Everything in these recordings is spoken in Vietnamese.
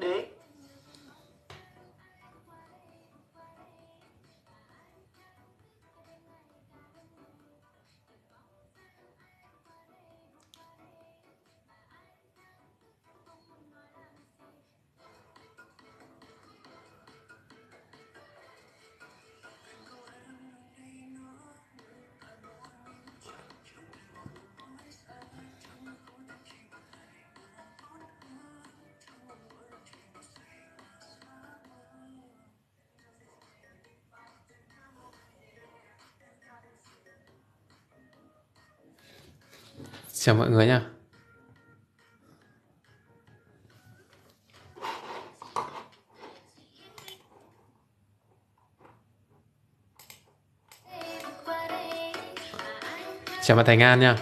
Day. Chào mọi người nha. Chào bạn Thành An nha.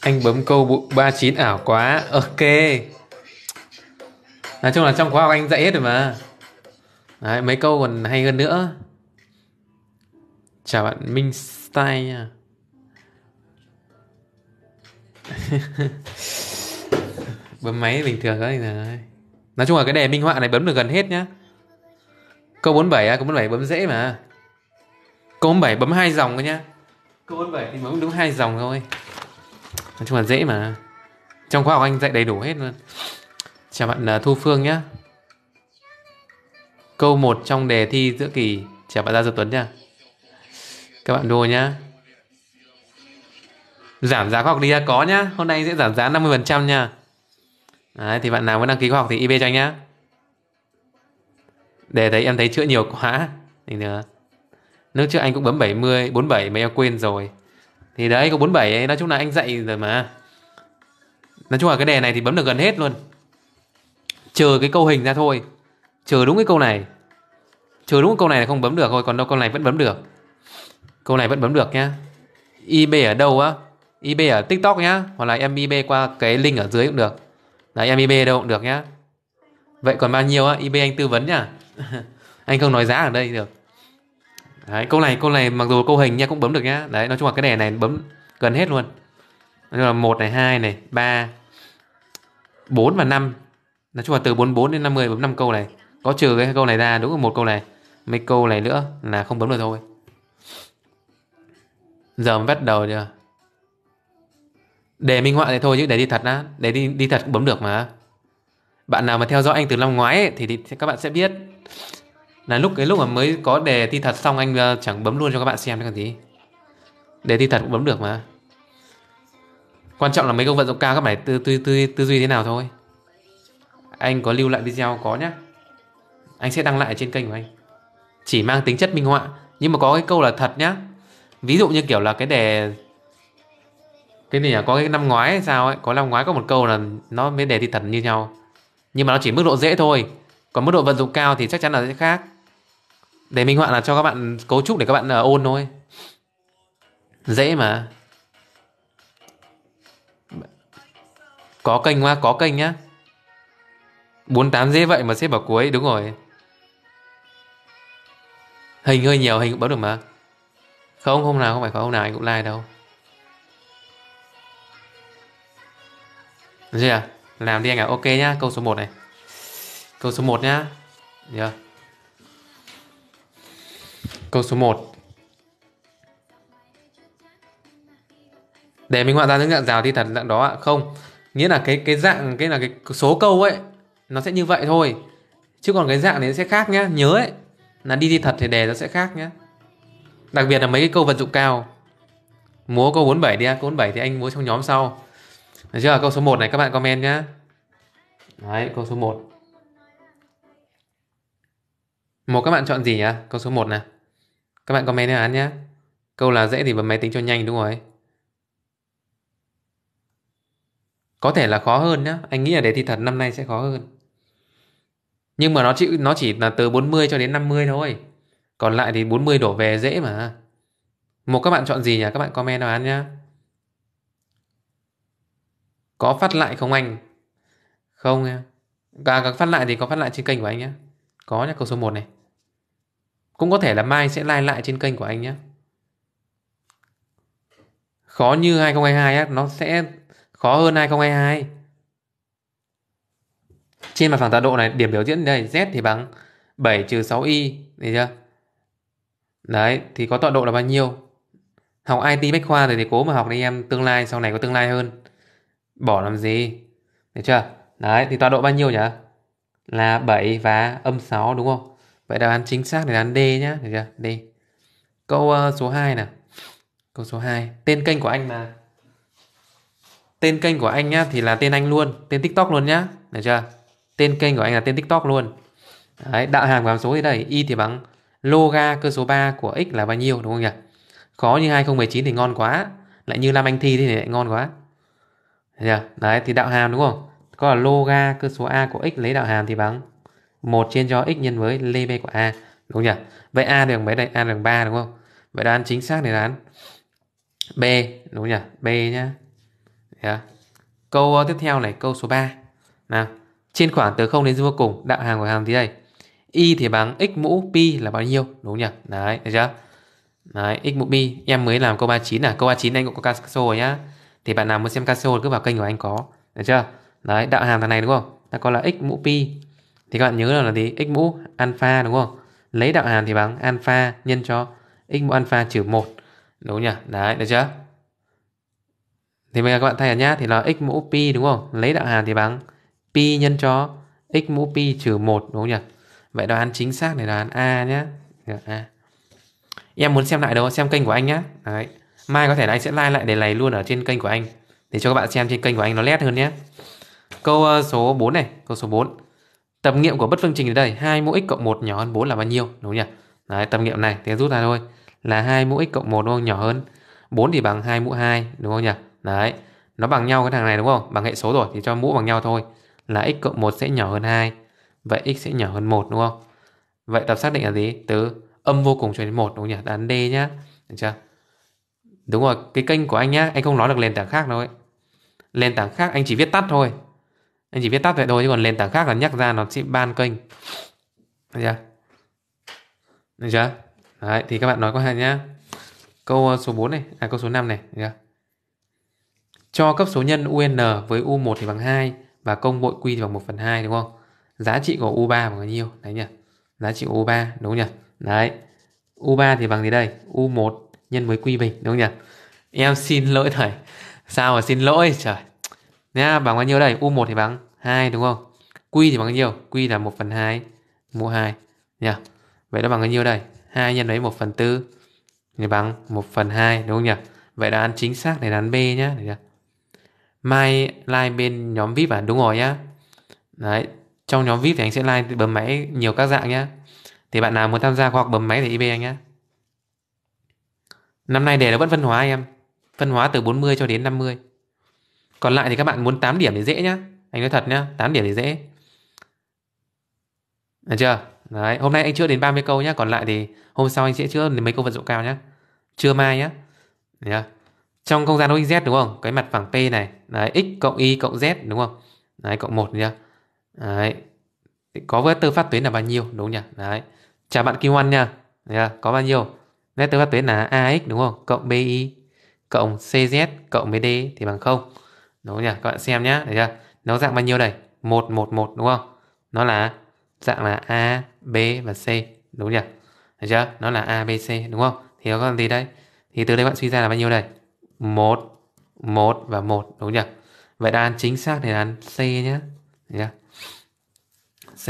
Anh bấm câu 39 ảo quá. Ok nói chung là trong khóa học anh dạy hết rồi mà Đấy, mấy câu còn hay hơn nữa chào bạn Minh Style nha bấm máy bình thường thôi. này. nói chung là cái đề minh họa này bấm được gần hết nhá câu 47 à, câu 47 bấm dễ mà câu 47 bấm hai dòng thôi nhá câu 47 thì bấm đúng hai dòng thôi nói chung là dễ mà trong khóa học anh dạy đầy đủ hết luôn Chào bạn à, Thu Phương nhé Câu 1 trong đề thi giữa kỳ Chào bạn Gia Dược Tuấn nha Các bạn đùa nhá Giảm giá khoa học đi ra có nhá Hôm nay sẽ giảm giá 50% nha Đấy, Thì bạn nào muốn đăng ký khoa học thì IB cho anh nhá Đề đấy em thấy chữa nhiều quá Thì nữa nước trước anh cũng bấm 70, 47 mà em quên rồi Thì đấy có 47 ấy Nói chung là anh dạy rồi mà Nói chung là cái đề này thì bấm được gần hết luôn chờ cái câu hình ra thôi chờ đúng cái câu này chờ đúng cái câu này là không bấm được thôi còn đâu câu này vẫn bấm được câu này vẫn bấm được nhá ib ở đâu á ib ở tiktok nhá hoặc là em ib qua cái link ở dưới cũng được là em ib đâu cũng được nhá vậy còn bao nhiêu á ib anh tư vấn nhá anh không nói giá ở đây được đấy, câu này câu này mặc dù câu hình nha cũng bấm được nhá đấy nói chung là cái đề này bấm gần hết luôn nói chung là một này hai này ba bốn và năm nói chung là từ 44 đến 50 bấm 5 câu này có trừ cái câu này ra đúng là một câu này mấy câu này nữa là không bấm được thôi giờ mới bắt đầu chưa để minh họa này thôi chứ để đi thật á để đi đi thật cũng bấm được mà bạn nào mà theo dõi anh từ năm ngoái ấy, thì, thì các bạn sẽ biết là lúc cái lúc mà mới có đề thi thật xong anh ờ, chẳng bấm luôn cho các bạn xem còn gì đề thi thật cũng bấm được mà quan trọng là mấy câu vận dụng cao các bạn tư, tư, tư, tư duy thế nào thôi anh có lưu lại video có nhé anh sẽ đăng lại trên kênh của anh chỉ mang tính chất minh họa nhưng mà có cái câu là thật nhá ví dụ như kiểu là cái đề cái gì nhỉ có cái năm ngoái hay sao ấy có năm ngoái có một câu là nó mới đề thì thật như nhau nhưng mà nó chỉ mức độ dễ thôi còn mức độ vận dụng cao thì chắc chắn là sẽ khác để minh họa là cho các bạn cấu trúc để các bạn ờ, ôn thôi dễ mà có kênh quá có kênh nhá 48 dễ vậy mà xếp vào cuối Đúng rồi Hình hơi nhiều hình cũng bấm được mà Không hôm nào không phải có hôm nào anh cũng like đâu Được chưa à? Làm đi anh ạ à. Ok nhá câu số 1 này Câu số 1 nhá yeah. Câu số 1 Để mình họa ra những dạng rào thì thật dạng đó ạ Không Nghĩa là cái cái dạng Cái là cái số câu ấy nó sẽ như vậy thôi chứ còn cái dạng đấy sẽ khác nhá nhớ ấy là đi thi thật thì đề nó sẽ khác nhá đặc biệt là mấy cái câu vận dụng cao múa câu 47 đi ha câu 47 thì anh múa trong nhóm sau được chưa câu số 1 này các bạn comment nhá đấy câu số 1 một các bạn chọn gì nhá câu số 1 nè các bạn comment đáp án nhá câu là dễ thì bấm máy tính cho nhanh đúng rồi có thể là khó hơn nhá anh nghĩ là đề thi thật năm nay sẽ khó hơn nhưng mà nó chỉ nó chỉ là từ 40 cho đến 50 thôi. Còn lại thì 40 đổ về dễ mà. Một các bạn chọn gì nhỉ? Các bạn comment đáp án nhá. Có phát lại không anh? Không nha. À, các phát lại thì có phát lại trên kênh của anh nhé. Có nhá câu số 1 này. Cũng có thể là mai sẽ like lại trên kênh của anh nhé. Khó như 2022 á, nó sẽ khó hơn 2022. Trên mặt phẳng tọa độ này điểm biểu diễn đây Z thì bằng 7 trừ 6Y Đấy chưa Đấy thì có tọa độ là bao nhiêu Học IT Bách Khoa rồi thì cố mà học đi em Tương lai sau này có tương lai hơn Bỏ làm gì Được chưa Đấy thì tọa độ bao nhiêu nhỉ Là 7 và âm 6 đúng không Vậy đáp án chính xác là đáp án D nhá Được chưa D Câu uh, số 2 nè Câu số 2 Tên kênh của anh mà Tên kênh của anh nhá Thì là tên anh luôn Tên tiktok luôn nhá Được chưa tên kênh của anh là tên tiktok luôn Đấy, đạo hàm của hàm số thì đây y thì bằng loga cơ số 3 của x là bao nhiêu đúng không nhỉ khó như 2019 thì ngon quá lại như Lam Anh Thi thì lại ngon quá Đấy, Đấy thì đạo hàm đúng không có là loga cơ số a của x lấy đạo hàm thì bằng 1 trên cho x nhân với lê b của a đúng không nhỉ vậy a đường mấy đây a đường 3 đúng không vậy đoán chính xác thì đoán b đúng không nhỉ b nhá yeah. câu tiếp theo này câu số 3 nào trên khoảng từ 0 đến dương vô cùng đạo hàng của hàm thế này. Y thì bằng x mũ pi là bao nhiêu? Đúng nhỉ? Đấy, thấy chưa? Đấy, x mũ pi em mới làm câu 39 à? Câu 39 anh cũng có caso rồi nhá. Thì bạn nào muốn xem caso cứ vào kênh của anh có. Được chưa? Đấy, đạo hàm thằng này đúng không? ta có là x mũ pi. Thì các bạn nhớ là gì? x mũ alpha đúng không? Lấy đạo hàm thì bằng alpha nhân cho x mũ alpha trừ 1. Đúng nhỉ? Đấy, được chưa? Thì bây giờ các bạn thay là nhá thì là x mũ pi đúng không? Lấy đạo hàm thì bằng Pi nhân cho x mũ pi trừ 1 đúng không nhỉ? Vậy đoán chính xác này đoán A nhé. A. Em muốn xem lại đâu, xem kênh của anh nhé. Đấy. Mai có thể là anh sẽ like lại để này luôn ở trên kênh của anh để cho các bạn xem trên kênh của anh nó nét hơn nhé. Câu ờ, số 4 này, câu số 4. Tập nghiệm của bất phương trình ở đây, 2 mũ x cộng 1 nhỏ hơn 4 là bao nhiêu? Đúng nhỉ? Đấy, tập nghiệm này thì rút ra thôi là 2 mũ x cộng 1 đúng không? Nhỏ hơn 4 thì bằng 2 mũ 2 đúng không nhỉ? Đấy. Nó bằng nhau cái thằng này đúng không? Bằng hệ số rồi thì cho mũ bằng nhau thôi là x cộng 1 sẽ nhỏ hơn 2 Vậy x sẽ nhỏ hơn 1 đúng không? Vậy tập xác định là gì? Từ âm vô cùng cho đến 1 đúng không nhỉ? Đán D nhá Được chưa? Đúng rồi, cái kênh của anh nhá Anh không nói được nền tảng khác đâu ấy Nền tảng khác anh chỉ viết tắt thôi Anh chỉ viết tắt vậy thôi Chứ còn nền tảng khác là nhắc ra nó sẽ ban kênh Được chưa? Được chưa? Đấy, thì các bạn nói có hai nhá Câu ờ, số 4 này, à câu số 5 này Được chưa? Cho cấp số nhân UN với U1 thì bằng 2 và công bội quy bằng 1 phần 2 đúng không? Giá trị của U3 bằng bao nhiêu? Đấy nhỉ? Giá trị của U3 đúng nhỉ? Đấy. U3 thì bằng gì đây? U1 nhân với quy bình đúng nhỉ? Em xin lỗi thầy. Sao mà xin lỗi trời. Nha, bằng bao nhiêu đây? U1 thì bằng 2 đúng không? Quy thì bằng bao nhiêu? Quy là 1 phần 2 mũ 2 nhỉ? Vậy nó bằng bao nhiêu đây? 2 nhân với 1 phần 4 thì bằng 1 phần 2 đúng không nhỉ? Vậy đáp án chính xác để đáp án B nhá. Được chưa? mai like bên nhóm VIP à đúng rồi nhá đấy trong nhóm VIP thì anh sẽ like bấm máy nhiều các dạng nhá thì bạn nào muốn tham gia khoa học bấm máy thì IB anh nhá năm nay đề nó vẫn phân hóa em phân hóa từ 40 cho đến 50 còn lại thì các bạn muốn 8 điểm thì dễ nhá anh nói thật nhá 8 điểm thì dễ được chưa Đấy, hôm nay anh chưa đến 30 câu nhé Còn lại thì hôm sau anh sẽ chữa mấy câu vận dụng cao nhé Chưa mai nhé Được trong không gian OX đúng không? Cái mặt phẳng P này, đấy, x cộng y cộng z đúng không? Đấy, cộng 1 nhá. Đấy. Có vectơ phát tuyến là bao nhiêu đúng nhỉ? Đấy. Chào bạn Kim Oan nha. Đấy, à, có bao nhiêu? Vectơ phát tuyến là AX đúng không? Cộng BY cộng CZ cộng BD thì bằng 0. Đúng nhỉ? Các bạn xem nhá, thấy chưa? Nó dạng bao nhiêu đây? 1 1 1 đúng không? Nó là dạng là A, B và C đúng nhỉ? Thấy chưa? Nó là A B C đúng không? Thì nó có gì đấy? Thì từ đây bạn suy ra là bao nhiêu đây? 1 1 và 1 đúng nhỉ? Vậy đáp án chính xác thì là C nhé. nhá. C.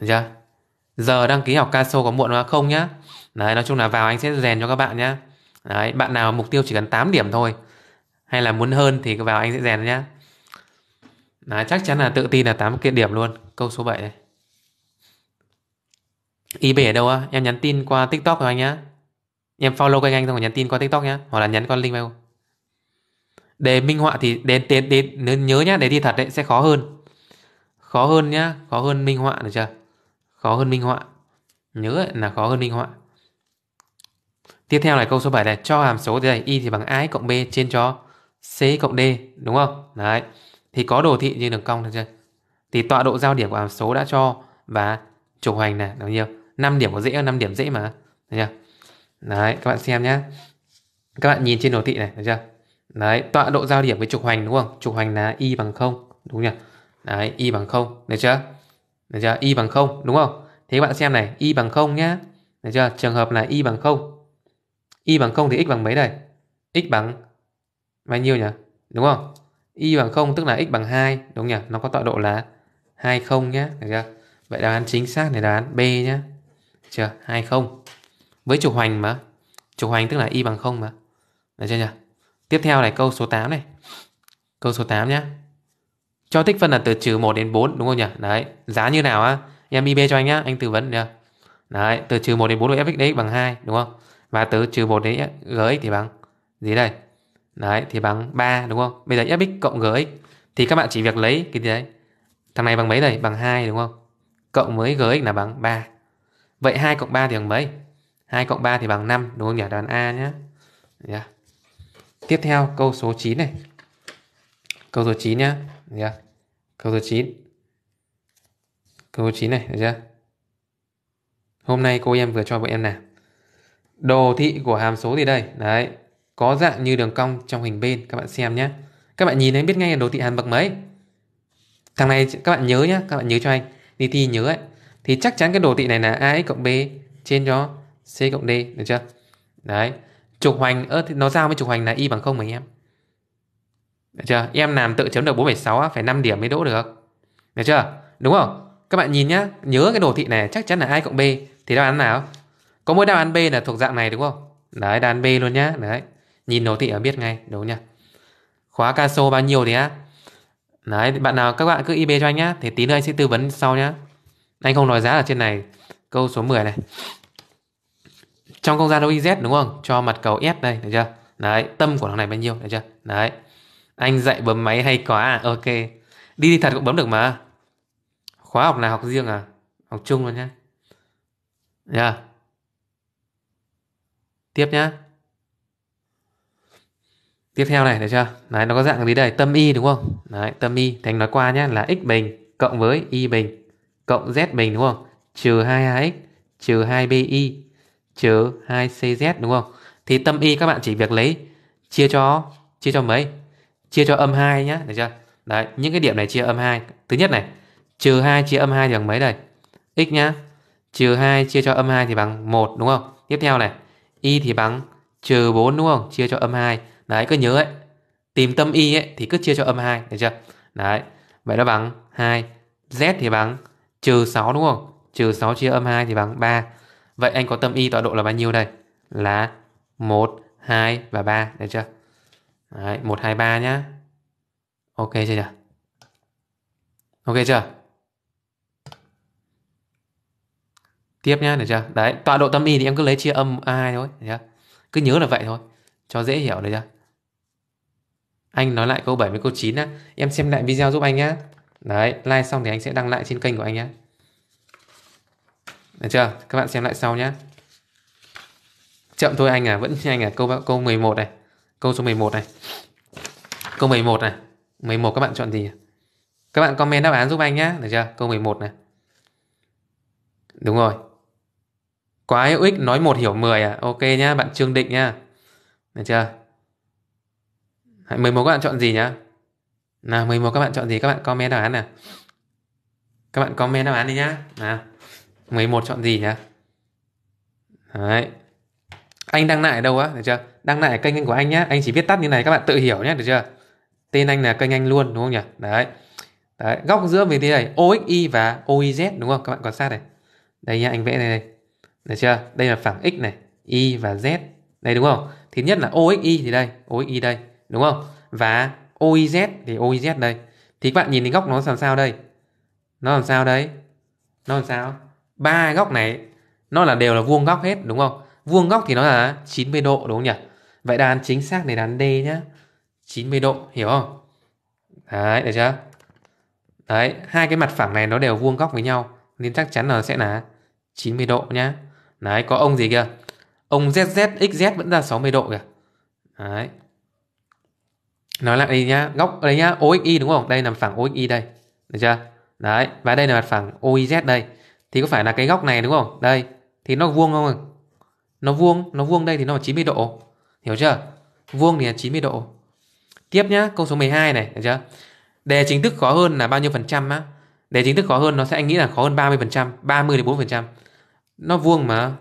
Được Giờ đăng ký học CASO có muộn không nhá? Đấy, nói chung là vào anh sẽ rèn cho các bạn nhá. Đấy, bạn nào mục tiêu chỉ cần 8 điểm thôi hay là muốn hơn thì vào anh sẽ rèn nhá. Đấy, chắc chắn là tự tin là 8 kiện điểm luôn. Câu số 7 này. IB ở đâu á? Em nhắn tin qua TikTok rồi anh nhá em follow kênh anh xong rồi nhắn tin qua tiktok nhé hoặc là nhắn con link mail để minh họa thì đến đến đến nhớ nhá để thi thật đấy sẽ khó hơn khó hơn nhá khó hơn minh họa được chưa khó hơn minh họa nhớ là khó hơn minh họa tiếp theo là câu số 7 này cho hàm số thế này y thì bằng a cộng b trên cho c cộng d đúng không đấy thì có đồ thị như đường cong được chưa thì tọa độ giao điểm của hàm số đã cho và trục hoành này bao nhiêu 5 điểm có dễ 5 điểm dễ mà được chưa Đấy, các bạn xem nhé. Các bạn nhìn trên đồ thị này, được chưa? Đấy, tọa độ giao điểm với trục hoành đúng không? Trục hoành là y bằng 0, đúng nhỉ? Đấy, y bằng 0, được chưa? Được chưa? Y bằng 0, đúng không? Thế các bạn xem này, y bằng 0 nhá. Được chưa? Trường hợp là y bằng 0. Y bằng 0 thì x bằng mấy đây? X bằng bao nhiêu nhỉ? Đúng không? Y bằng 0 tức là x bằng 2, đúng nhỉ? Nó có tọa độ là 20 nhá, được chưa? Vậy đáp án chính xác này đáp án B nhá. Được chưa? 20 với trục hoành mà trục hoành tức là y bằng không mà được chưa nhỉ tiếp theo này câu số 8 này câu số 8 nhá cho tích phân là từ trừ 1 đến 4 đúng không nhỉ đấy giá như nào á em IB cho anh nhá anh tư vấn nhá đấy từ trừ 1 đến 4 của fx đấy bằng 2 đúng không và từ trừ 1 đến gx thì bằng gì đây đấy thì bằng 3 đúng không bây giờ fx cộng gx thì các bạn chỉ việc lấy cái gì đấy thằng này bằng mấy đây bằng 2 đúng không cộng với gx là bằng 3 vậy 2 cộng 3 thì bằng mấy 2 cộng 3 thì bằng 5 đúng không nhỉ? Đáp A nhé. Yeah. Dạ. Tiếp theo câu số 9 này. Câu số 9 nhá. Yeah. Dạ. Câu số 9. Câu số 9 này, được chưa? Hôm nay cô em vừa cho bọn em nào. Đồ thị của hàm số gì đây? Đấy, có dạng như đường cong trong hình bên các bạn xem nhé. Các bạn nhìn thấy biết ngay là đồ thị hàm bậc mấy. Thằng này các bạn nhớ nhé, các bạn nhớ cho anh. Đi thi nhớ ấy. Thì chắc chắn cái đồ thị này là AX cộng B trên cho C cộng D được chưa đấy trục hoành ơ thì nó giao với trục hoành là y bằng 0 mấy em được chưa em làm tự chấm được 4,6 á, phải 5 điểm mới đỗ được được chưa đúng không các bạn nhìn nhá nhớ cái đồ thị này chắc chắn là a cộng b thì đáp án nào có mỗi đáp án b là thuộc dạng này đúng không đấy đáp án b luôn nhá đấy nhìn đồ thị là biết ngay đúng nhá khóa caso bao nhiêu thì á đấy bạn nào các bạn cứ ib cho anh nhá thì tí nữa anh sẽ tư vấn sau nhá anh không nói giá ở trên này câu số 10 này trong không gian đô đúng không cho mặt cầu s đây được chưa đấy tâm của thằng này bao nhiêu được chưa đấy anh dạy bấm máy hay quá à ok đi đi thật cũng bấm được mà khóa học nào học riêng à học chung luôn nhá yeah. tiếp nhá tiếp theo này được chưa đấy nó có dạng gì đây tâm y đúng không đấy tâm y thì anh nói qua nhá là x bình cộng với y bình cộng z bình đúng không trừ 2ax trừ 2bi trừ 2CZ đúng không? Thì tâm y các bạn chỉ việc lấy chia cho chia cho mấy? Chia cho âm 2 nhá, được chưa? Đấy, những cái điểm này chia âm 2. Thứ nhất này, trừ 2 chia âm 2 thì bằng mấy đây? x nhá. Trừ 2 chia cho âm 2 thì bằng 1 đúng không? Tiếp theo này, y thì bằng trừ 4 đúng không? Chia cho âm 2. Đấy, cứ nhớ ấy. Tìm tâm y ấy thì cứ chia cho âm 2, được chưa? Đấy. Vậy nó bằng 2. Z thì bằng trừ 6 đúng không? Trừ 6 chia âm 2 thì bằng 3. Vậy anh có tâm y tọa độ là bao nhiêu đây? Là 1, 2 và 3. Được chưa? Đấy, 1, 2, 3 nhá. Ok chưa nhỉ? Ok chưa? Tiếp nhá, được chưa? Đấy, tọa độ tâm y thì em cứ lấy chia âm A2 thôi. Được chưa? Cứ nhớ là vậy thôi. Cho dễ hiểu được chưa? Anh nói lại câu 7 với câu 9 á. Em xem lại video giúp anh nhá. Đấy, like xong thì anh sẽ đăng lại trên kênh của anh nhé. Được chưa? Các bạn xem lại sau nhé. Chậm thôi anh à, vẫn anh à. Câu câu 11 này. Câu số 11 này. Câu 11 này. 11 các bạn chọn gì? Các bạn comment đáp án giúp anh nhé. Được chưa? Câu 11 này. Đúng rồi. Quá hữu ích nói một hiểu 10 à. Ok nhá, bạn Trương Định nhá. Được chưa? 11 các bạn chọn gì nhá? Nào 11 các bạn chọn gì? Các bạn comment đáp án nào. Các bạn comment đáp án đi nhá. Nào. 11 chọn gì nhá Đấy Anh đăng lại đâu á, được chưa Đăng lại kênh của anh nhá, anh chỉ viết tắt như này các bạn tự hiểu nhá, được chưa Tên anh là kênh anh luôn đúng không nhỉ Đấy Đấy, góc giữa về thế này, OXY và OIZ đúng không? Các bạn quan sát này. Đây nha, anh vẽ này này. Được chưa? Đây là phẳng X này, Y và Z. Đây đúng không? Thứ nhất là OXY thì đây, OXY đây, đúng không? Và OIZ thì OIZ đây. Thì các bạn nhìn thấy góc nó làm sao đây? Nó làm sao đây? Nó làm sao? ba góc này nó là đều là vuông góc hết đúng không? Vuông góc thì nó là 90 độ đúng không nhỉ? Vậy đàn chính xác để đàn D nhá. 90 độ hiểu không? Đấy, được chưa? Đấy, hai cái mặt phẳng này nó đều vuông góc với nhau nên chắc chắn là sẽ là 90 độ nhá. Đấy, có ông gì kìa? Ông ZZXZ vẫn ra 60 độ kìa. Đấy. Nói lại đi nhá, góc đây nhá, OXY đúng không? Đây là phẳng OXY đây. Được chưa? Đấy, và đây là mặt phẳng OIZ đây. Thì có phải là cái góc này đúng không? Đây, thì nó vuông không? Nó vuông, nó vuông đây thì nó là 90 độ. Hiểu chưa? Vuông thì là 90 độ. Tiếp nhá, câu số 12 này, hiểu chưa? Đề chính thức khó hơn là bao nhiêu phần trăm á? Đề chính thức khó hơn nó sẽ anh nghĩ là khó hơn 30%, 30 đến 4%. Nó vuông mà.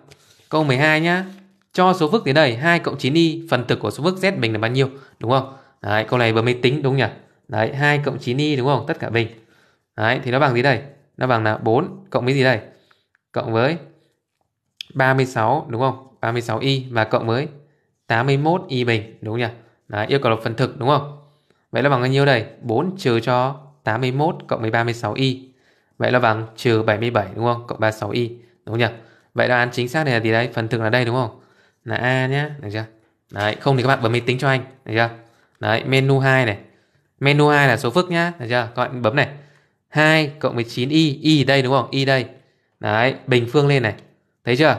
Câu 12 nhá. Cho số phức đến đây 2 cộng 9y phần thực của số phức z bình là bao nhiêu, đúng không? Đấy, câu này vừa mới tính đúng nhỉ? Đấy, 2 cộng 9y đúng không? Tất cả bình. Đấy, thì nó bằng gì đây? Nó bằng là 4 cộng với gì đây? Cộng với 36 đúng không? 36y và cộng với 81y bình đúng nhỉ? Đấy, yêu cầu là phần thực đúng không? Vậy là bằng bao nhiêu đây? 4 trừ cho 81 cộng với 36y. Vậy là bằng trừ 77 đúng không? Cộng 36y đúng nhỉ? Vậy đáp án chính xác này là gì đây? Phần thực là đây đúng không? Là A nhá, được chưa? Đấy, không thì các bạn bấm máy tính cho anh, được chưa? Đấy, menu 2 này. Menu 2 là số phức nhá, được chưa? Các bạn bấm này. 2 cộng 19 y, y đây đúng không? Y đây. Đấy, bình phương lên này. Thấy chưa?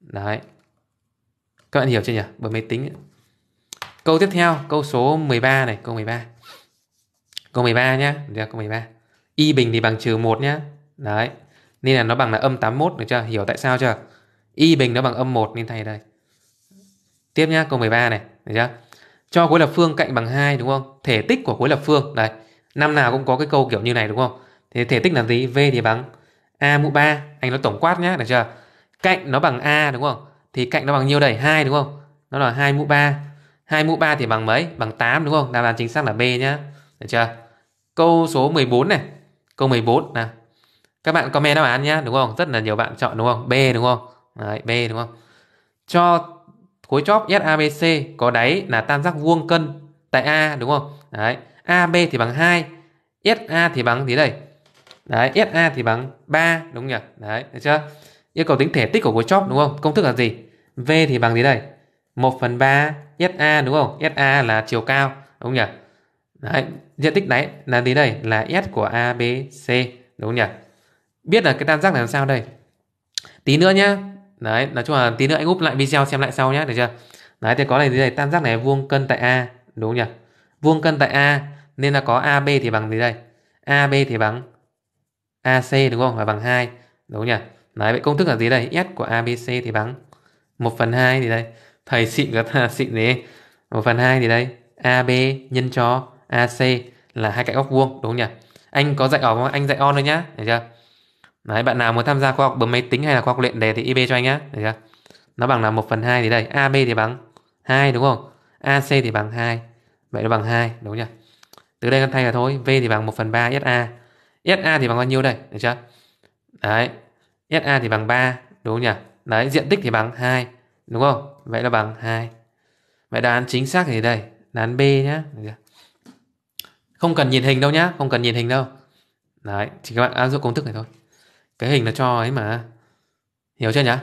Đấy. Các bạn hiểu chưa nhỉ? Bởi máy tính. Câu tiếp theo, câu số 13 này, câu 13. Câu 13 nhá, được chưa? Câu 13. Y bình thì bằng trừ 1 nhá. Đấy. Nên là nó bằng là âm 81 được chưa? Hiểu tại sao chưa? Y bình nó bằng âm 1 nên thay đây. Tiếp nhá, câu 13 này, được chưa? Cho khối lập phương cạnh bằng 2 đúng không? Thể tích của khối lập phương, đây Năm nào cũng có cái câu kiểu như này đúng không? Thế thể tích là gì? V thì bằng A mũ 3. Anh nói tổng quát nhá, được chưa? Cạnh nó bằng A đúng không? Thì cạnh nó bằng nhiêu đây? Hai đúng không? Nó là hai mũ 3. Hai mũ 3 thì bằng mấy? Bằng 8 đúng không? Đáp án chính xác là B nhá. Được chưa? Câu số 14 này. Câu 14 nè. Các bạn comment đáp án nhá, đúng không? Rất là nhiều bạn chọn đúng không? B đúng không? Đấy, B đúng không? Cho khối chóp SABC có đáy là tam giác vuông cân tại A đúng không? Đấy. AB thì bằng 2 SA thì bằng gì đây đấy SA thì bằng 3 đúng nhỉ đấy được chưa yêu cầu tính thể tích của khối chóp đúng không công thức là gì V thì bằng gì đây 1 phần 3 SA đúng không SA là chiều cao đúng nhỉ đấy diện tích đấy là gì đây là S của ABC đúng nhỉ biết là cái tam giác này làm sao đây tí nữa nhá đấy nói chung là tí nữa anh úp lại video xem lại sau nhé, được chưa đấy thì có này gì đây tam giác này vuông cân tại A đúng nhỉ vuông cân tại A nên là có AB thì bằng gì đây? AB thì bằng AC đúng không? Và bằng 2. Đúng nhỉ? Đấy, vậy công thức là gì đây? S của ABC thì bằng 1 phần 2 thì đây. Thầy xịn ta xịn gì? 1 phần 2 thì đây. AB nhân cho AC là hai cạnh góc vuông. Đúng nhỉ? Anh có dạy ở không? Anh dạy on thôi nhá. Được chưa? Đấy, bạn nào muốn tham gia khoa học bấm máy tính hay là khoa học luyện đề thì IB cho anh nhá. Được chưa? Nó bằng là 1 phần 2 thì đây. AB thì bằng 2 đúng không? AC thì bằng 2. Vậy nó bằng 2 đúng nhỉ? từ đây con thay là thôi V thì bằng 1 phần 3 SA SA thì bằng bao nhiêu đây được chưa đấy SA thì bằng 3 đúng không nhỉ đấy diện tích thì bằng 2 đúng không vậy là bằng 2 vậy đáp án chính xác thì đây đáp án B nhá không cần nhìn hình đâu nhá không cần nhìn hình đâu đấy chỉ các bạn áp dụng công thức này thôi cái hình là cho ấy mà hiểu chưa nhá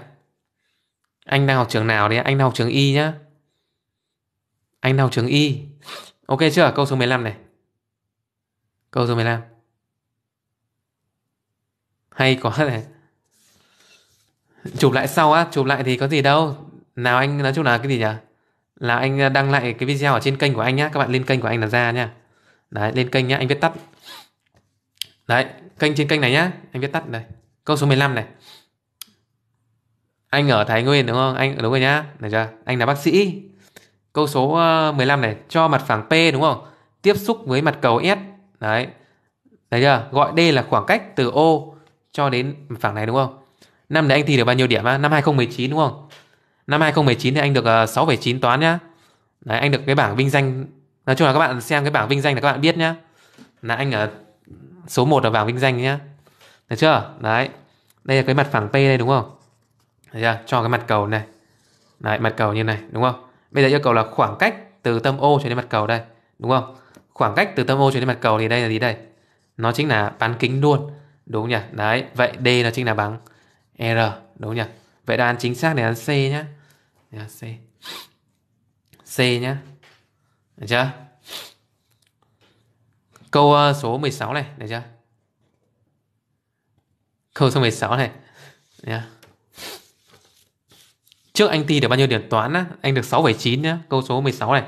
anh đang học trường nào đấy anh đang học trường y nhá anh đang học trường y ok chưa câu số 15 này Câu số 15 Hay quá này Chụp lại sau á Chụp lại thì có gì đâu Nào anh nói chung là cái gì nhỉ Là anh à, đăng lại cái video ở trên kênh của anh nhá Các bạn lên kênh của anh là ra nhá Đấy lên kênh nhá anh viết tắt Đấy kênh trên kênh này nhá Anh viết tắt đây Câu số 15 này Anh ở Thái Nguyên đúng không Anh đúng rồi nhá Được chưa Anh là bác sĩ Câu số 15 ờ, này Cho mặt phẳng P đúng không Tiếp xúc với mặt cầu S Đấy. đấy chưa? Gọi D là khoảng cách từ O cho đến phẳng này đúng không? Năm đấy anh thi được bao nhiêu điểm á? Năm 2019 đúng không? Năm 2019 thì anh được 6,9 ờ, toán nhá. Đấy, anh được cái bảng vinh danh. Nói chung là các bạn xem cái bảng vinh danh là các bạn biết nhá. Là anh ở số 1 ở bảng vinh danh nhá. Được chưa? Đấy. Đây là cái mặt phẳng P đây đúng không? Được chưa? Cho cái mặt cầu này. Đấy, mặt cầu như này đúng không? Bây giờ yêu cầu là khoảng cách từ tâm O cho đến mặt cầu đây, đúng không? khoảng cách từ tâm ô chuyển đến mặt cầu thì đây là gì đây nó chính là bán kính luôn đúng không nhỉ đấy vậy d nó chính là bằng r đúng không nhỉ vậy đáp án chính xác để là c nhá là c c nhá được chưa câu ờ, số 16 này được chưa câu số 16 này nhá trước anh ti được bao nhiêu điểm toán á anh được 6,9 nhá câu số 16 này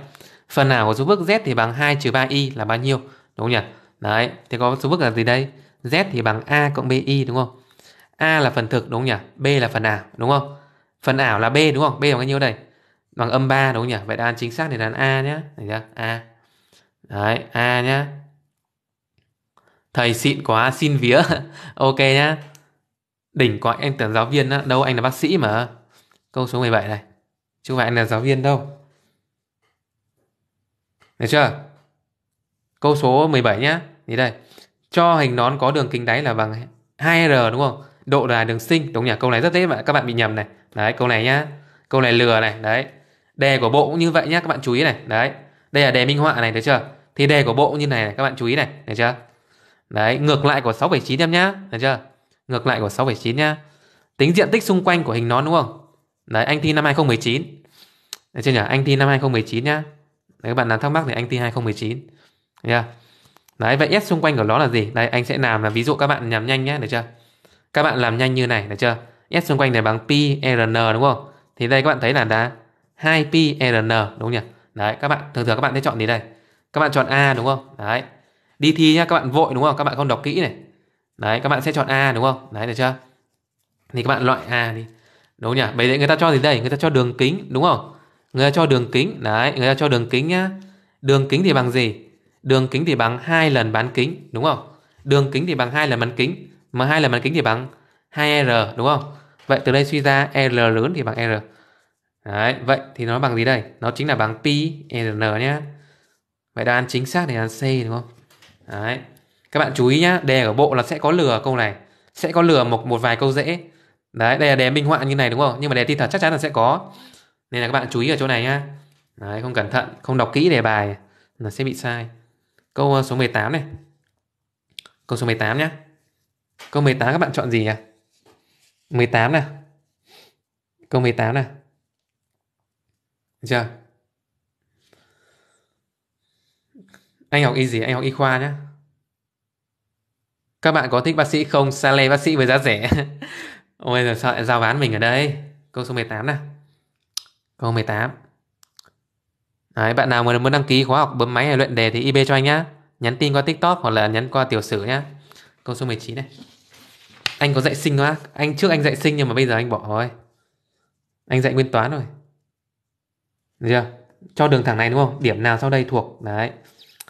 Phần nào của số phức z thì bằng 2 trừ 3 i là bao nhiêu? Đúng không nhỉ? Đấy, thì có số phức là gì đây? Z thì bằng a cộng bi đúng không? A là phần thực đúng không nhỉ? B là phần ảo đúng không? Phần ảo là B đúng không? B bằng bao nhiêu đây? Bằng âm 3 đúng không nhỉ? Vậy đáp án chính xác thì đáp A nhé Thấy chưa? A. Đấy, A nhá. Thầy xịn quá, xin vía. ok nhá. Đỉnh quá, anh tưởng giáo viên á. Đâu, anh là bác sĩ mà. Câu số 17 này. Chứ không phải anh là giáo viên đâu. Được chưa? Câu số 17 nhá. Thì đây. Cho hình nón có đường kính đáy là bằng 2R đúng không? Độ là đường sinh, đúng nhỉ? Câu này rất dễ mà các bạn bị nhầm này. Đấy, câu này nhá. Câu này lừa này, đấy. Đề của bộ cũng như vậy nhá, các bạn chú ý này, đấy. Đây là đề minh họa này, được chưa? Thì đề của bộ như này, này các bạn chú ý này, được chưa? Đấy, ngược lại của 6,9 em nhá, được chưa? Ngược lại của 6,9 nhá. Tính diện tích xung quanh của hình nón đúng không? Đấy, anh thi năm 2019. Được chưa nhỉ? Anh thi năm 2019 nhá. Đấy, các bạn nào thắc mắc thì anh tin 2019 yeah. Đấy vậy S xung quanh của nó là gì Đây anh sẽ làm là ví dụ các bạn làm nhanh nhé được chưa Các bạn làm nhanh như này được chưa S xung quanh này bằng pi rn đúng không Thì đây các bạn thấy là đã 2 pi rn đúng không nhỉ Đấy các bạn thường thường các bạn sẽ chọn gì đây Các bạn chọn A đúng không Đấy đi thi nhá các bạn vội đúng không các bạn không đọc kỹ này Đấy các bạn sẽ chọn A đúng không Đấy được chưa Thì các bạn loại A đi Đúng nhỉ Bởi vậy người ta cho gì đây Người ta cho đường kính đúng không Người ta cho đường kính Đấy người ta cho đường kính nhá Đường kính thì bằng gì Đường kính thì bằng hai lần bán kính đúng không Đường kính thì bằng hai lần bán kính Mà hai lần bán kính thì bằng 2R đúng không Vậy từ đây suy ra R lớn thì bằng R Đấy, vậy thì nó bằng gì đây? Nó chính là bằng pi n nhé. Vậy đáp án chính xác thì là C đúng không? Đấy. Các bạn chú ý nhá, đề ở bộ là sẽ có lừa câu này, sẽ có lừa một một vài câu dễ. Đấy, đây là đề minh họa như này đúng không? Nhưng mà đề thi thật chắc chắn là sẽ có nên là các bạn chú ý ở chỗ này nhá Đấy, không cẩn thận không đọc kỹ đề bài là sẽ bị sai câu ờ, số 18 này câu số 18 nhé câu 18 các bạn chọn gì nhỉ 18 này câu 18 này Được chưa anh học y gì anh học y khoa nhé các bạn có thích bác sĩ không? sale bác sĩ với giá rẻ. Ôi giờ sao lại giao bán mình ở đây? Câu số 18 này Câu 18 Đấy, bạn nào muốn đăng ký khóa học bấm máy hay luyện đề thì IB cho anh nhá. Nhắn tin qua TikTok hoặc là nhắn qua tiểu sử nhá. Câu số 19 này. Anh có dạy sinh không quá. Anh trước anh dạy sinh nhưng mà bây giờ anh bỏ rồi. Anh dạy nguyên toán rồi. Được chưa? Cho đường thẳng này đúng không? Điểm nào sau đây thuộc. Đấy.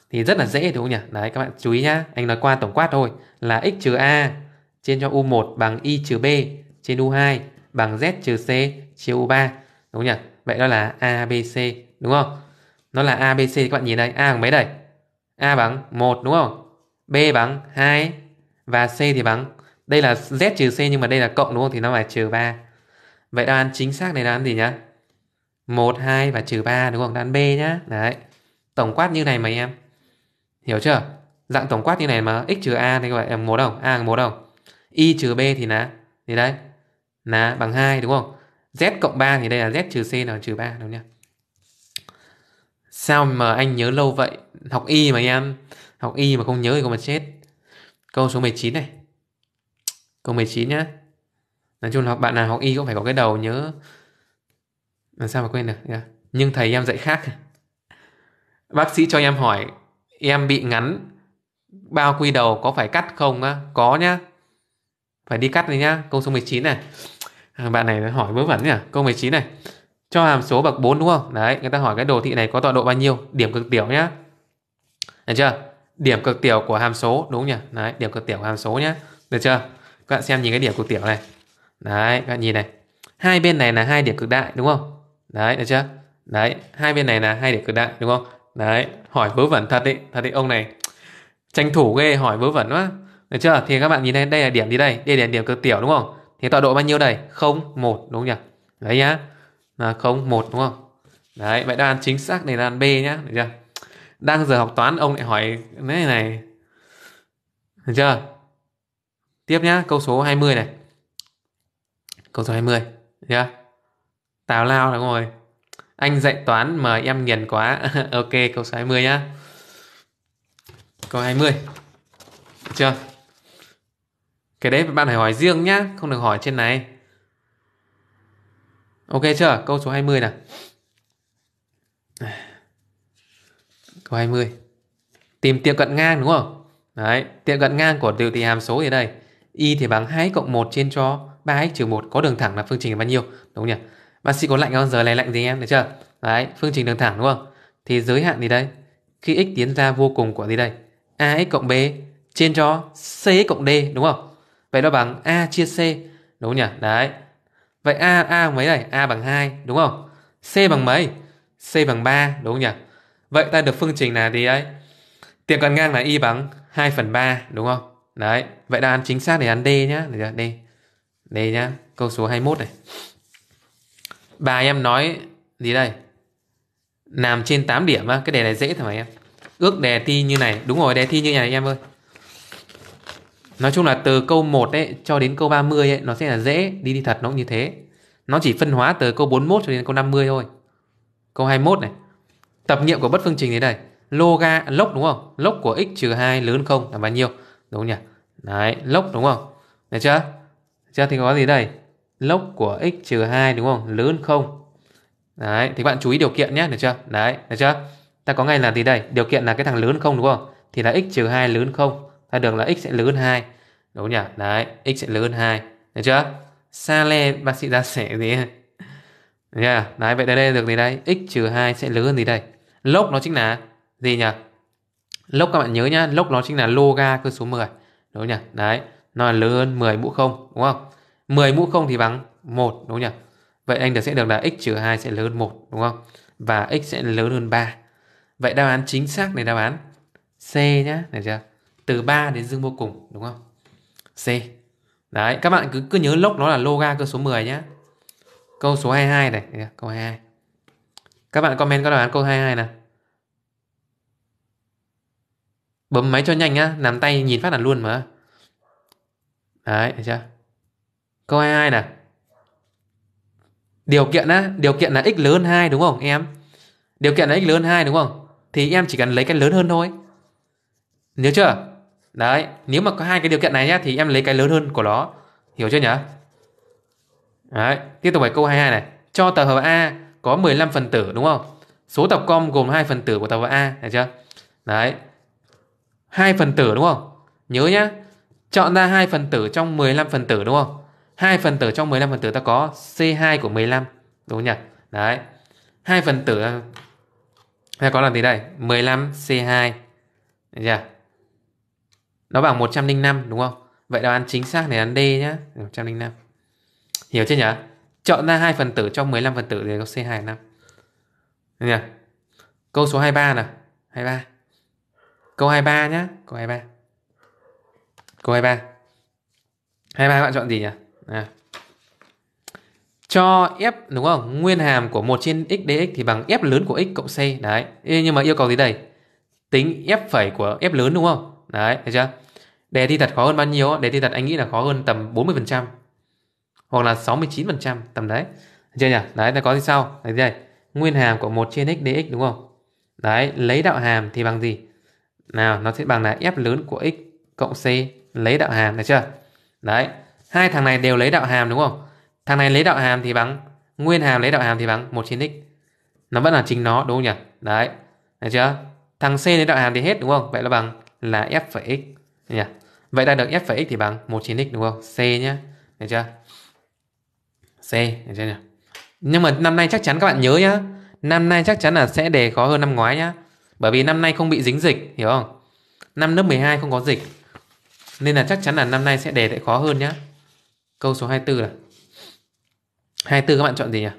Thì rất là dễ đúng không nhỉ? Đấy các bạn chú ý nhá. Anh nói qua tổng quát thôi là x trừ a trên cho u1 bằng y trừ b trên u2 bằng z trừ c chia u3. Đúng không nhỉ? Vậy đó là A, B, C đúng không? Nó là A, B, C các bạn nhìn đây. A bằng mấy đây? A bằng 1 đúng không? B bằng 2 và C thì bằng đây là Z trừ C nhưng mà đây là cộng đúng không? Thì nó phải trừ 3. Vậy đáp án chính xác này là án gì nhá? 1, 2 và trừ 3 đúng không? Đáp án B nhá. Đấy. Tổng quát như này mà em. Hiểu chưa? Dạng tổng quát như này mà x trừ a thì các bạn em 1 không? A bằng 1 không? Y trừ B thì là thì đấy. Là bằng 2 đúng không? Z cộng 3 thì đây là Z trừ C là trừ 3 đúng không nhỉ? Sao mà anh nhớ lâu vậy? Học Y mà em Học Y mà không nhớ thì không mà chết Câu số 19 này Câu 19 nhá Nói chung là bạn nào học Y cũng phải có cái đầu nhớ Làm sao mà quên được yeah. Nhưng thầy em dạy khác Bác sĩ cho em hỏi Em bị ngắn Bao quy đầu có phải cắt không á? Có nhá Phải đi cắt đấy nhá Câu số 19 này À, bạn này hỏi vớ vẩn nhỉ câu 19 này cho hàm số bậc 4 đúng không đấy người ta hỏi cái đồ thị này có tọa độ bao nhiêu điểm cực tiểu nhá được chưa điểm cực tiểu của hàm số đúng nhỉ đấy điểm cực tiểu của hàm số nhá được chưa các bạn xem nhìn cái điểm cực tiểu này đấy các bạn nhìn này hai bên này là hai điểm cực đại đúng không đấy được chưa đấy hai bên này là hai điểm cực đại đúng không đấy hỏi vớ vẩn thật đấy thật đấy ông này tranh thủ ghê hỏi vớ vẩn quá được chưa thì các bạn nhìn đây đây là điểm gì đây đây là điểm cực tiểu đúng không thì tọa độ bao nhiêu đây? 0 1 đúng không nhỉ? Đấy nhá. Là 0 1 đúng không? Đấy, vậy đáp án chính xác này là B nhá, được chưa? Đang giờ học toán ông lại hỏi này này. Được chưa? Tiếp nhá, câu số 20 này. Câu số 20, được chưa? Tào lao đúng rồi. Anh dạy toán mà em nghiền quá. ok, câu số 20 nhá. Câu 20. Được chưa? Cái đấy bạn phải hỏi riêng nhá Không được hỏi trên này Ok chưa? Câu số 20 nè Câu 20 Tìm tiệm cận ngang đúng không? Đấy, tiệm cận ngang của điều tỉ hàm số thì đây Y thì bằng 2 cộng 1 trên cho 3x trừ 1 có đường thẳng là phương trình là bao nhiêu? Đúng nhỉ? Bác sĩ có lạnh không? Giờ này lạnh gì em? Được chưa? Đấy, phương trình đường thẳng đúng không? Thì giới hạn gì đây? Khi x tiến ra vô cùng của gì đây? AX cộng B trên cho CX cộng D đúng không? Vậy nó bằng A chia C Đúng nhỉ? Đấy Vậy A, A mấy này? A bằng 2 đúng không? C ừ. bằng mấy? C bằng 3 đúng nhỉ? Vậy ta được phương trình là gì ấy? tiệm cận ngang là Y bằng 2 phần 3 đúng không? Đấy Vậy đáp án chính xác để án D nhá Để ra D D nhá Câu số 21 này Bà em nói gì đây? Làm trên 8 điểm á Cái đề này dễ thôi mà em Ước đề thi như này Đúng rồi đề thi như này em ơi Nói chung là từ câu 1 ấy cho đến câu 30 ấy nó sẽ là dễ, đi đi thật nó cũng như thế. Nó chỉ phân hóa từ câu 41 cho đến câu 50 thôi. Câu 21 này. Tập nghiệm của bất phương trình thế đây. Loga lốc đúng không? Lốc của x trừ 2 lớn hơn 0 là bao nhiêu? Đúng nhỉ? Đấy, lốc đúng không? Được chưa? chưa thì có gì đây? Lốc của x trừ 2 đúng không? Lớn hơn 0. Đấy, thì bạn chú ý điều kiện nhé, được chưa? Đấy, được chưa? Ta có ngay là gì đây? Điều kiện là cái thằng lớn không đúng không? Thì là x trừ 2 lớn không ta được là x sẽ lớn hơn 2 đúng nhỉ đấy x sẽ lớn hơn 2 được chưa xa le bác sĩ ra sẽ gì đúng đấy vậy đây đây được gì đây x trừ 2 sẽ lớn hơn gì đây lốc nó chính là gì nhỉ lốc các bạn nhớ nhá lốc nó chính là loga cơ số 10 đúng nhỉ đấy nó là lớn hơn 10 mũ không đúng không 10 mũ không thì bằng 1 đúng nhỉ vậy anh được sẽ được là x trừ 2 sẽ lớn hơn 1 đúng không và x sẽ lớn hơn 3 vậy đáp án chính xác này đáp án C nhá được chưa từ 3 đến dương vô cùng đúng không? C. Đấy, các bạn cứ cứ nhớ lốc nó là loga cơ số 10 nhá Câu số 22 này, câu 22. Các bạn comment có đáp án câu 22 nè Bấm máy cho nhanh nhá, nằm tay nhìn phát là luôn mà. Đấy, thấy chưa? Câu 22 nè Điều kiện á, điều kiện là x lớn hơn 2 đúng không em? Điều kiện là x lớn hơn 2 đúng không? Thì em chỉ cần lấy cái lớn hơn thôi. Nhớ chưa? Đấy, nếu mà có hai cái điều kiện này nhá thì em lấy cái lớn hơn của nó. Hiểu chưa nhỉ? Đấy, tiếp tục bài câu 22 này. Cho tập hợp A có 15 phần tử đúng không? Số tập com gồm hai phần tử của tập hợp A, này chưa? Đấy. Hai phần tử đúng không? Nhớ nhá, chọn ra hai phần tử trong 15 phần tử đúng không? hai phần tử trong 15 phần tử ta có C2 của 15, đúng không nhỉ? Đấy. hai phần tử à, ta có là gì đây? 15 C2. Được chưa? Nó bằng 105 đúng không? Vậy đáp án chính xác này là D nhá, 105. Hiểu chưa nhỉ? Chọn ra hai phần tử trong 15 phần tử để có C25. Được nhỉ? Câu số 23 nào. 23. Câu 23 nhá, câu 23. Câu 23. 23 bạn chọn gì nhỉ? À. Cho f đúng không? Nguyên hàm của 1 trên x dx thì bằng f lớn của x cộng c. Đấy. Nhưng mà yêu cầu gì đây? Tính f phẩy của f lớn đúng không? Đấy, thấy chưa? Đề thi thật khó hơn bao nhiêu? Đề thi thật anh nghĩ là khó hơn tầm 40% hoặc là 69% tầm đấy. Thấy chưa nhỉ? Đấy, ta có gì sau? Đấy đây. Nguyên hàm của 1 trên x dx đúng không? Đấy, lấy đạo hàm thì bằng gì? Nào, nó sẽ bằng là f lớn của x cộng c lấy đạo hàm, thấy chưa? Đấy, hai thằng này đều lấy đạo hàm đúng không? Thằng này lấy đạo hàm thì bằng nguyên hàm lấy đạo hàm thì bằng 1 trên x. Nó vẫn là chính nó đúng không nhỉ? Đấy, thấy chưa? Thằng c lấy đạo hàm thì hết đúng không? Vậy là bằng là f phẩy x nhỉ? Vậy đạt được f phẩy x thì bằng một 19x đúng không? C nhá. Được chưa? C, được chưa nhỉ? Nhưng mà năm nay chắc chắn các bạn nhớ nhá. Năm nay chắc chắn là sẽ đề khó hơn năm ngoái nhá. Bởi vì năm nay không bị dính dịch, hiểu không? Năm lớp 12 không có dịch. Nên là chắc chắn là năm nay sẽ đề sẽ khó hơn nhá. Câu số 24 là 24 các bạn chọn gì nhỉ?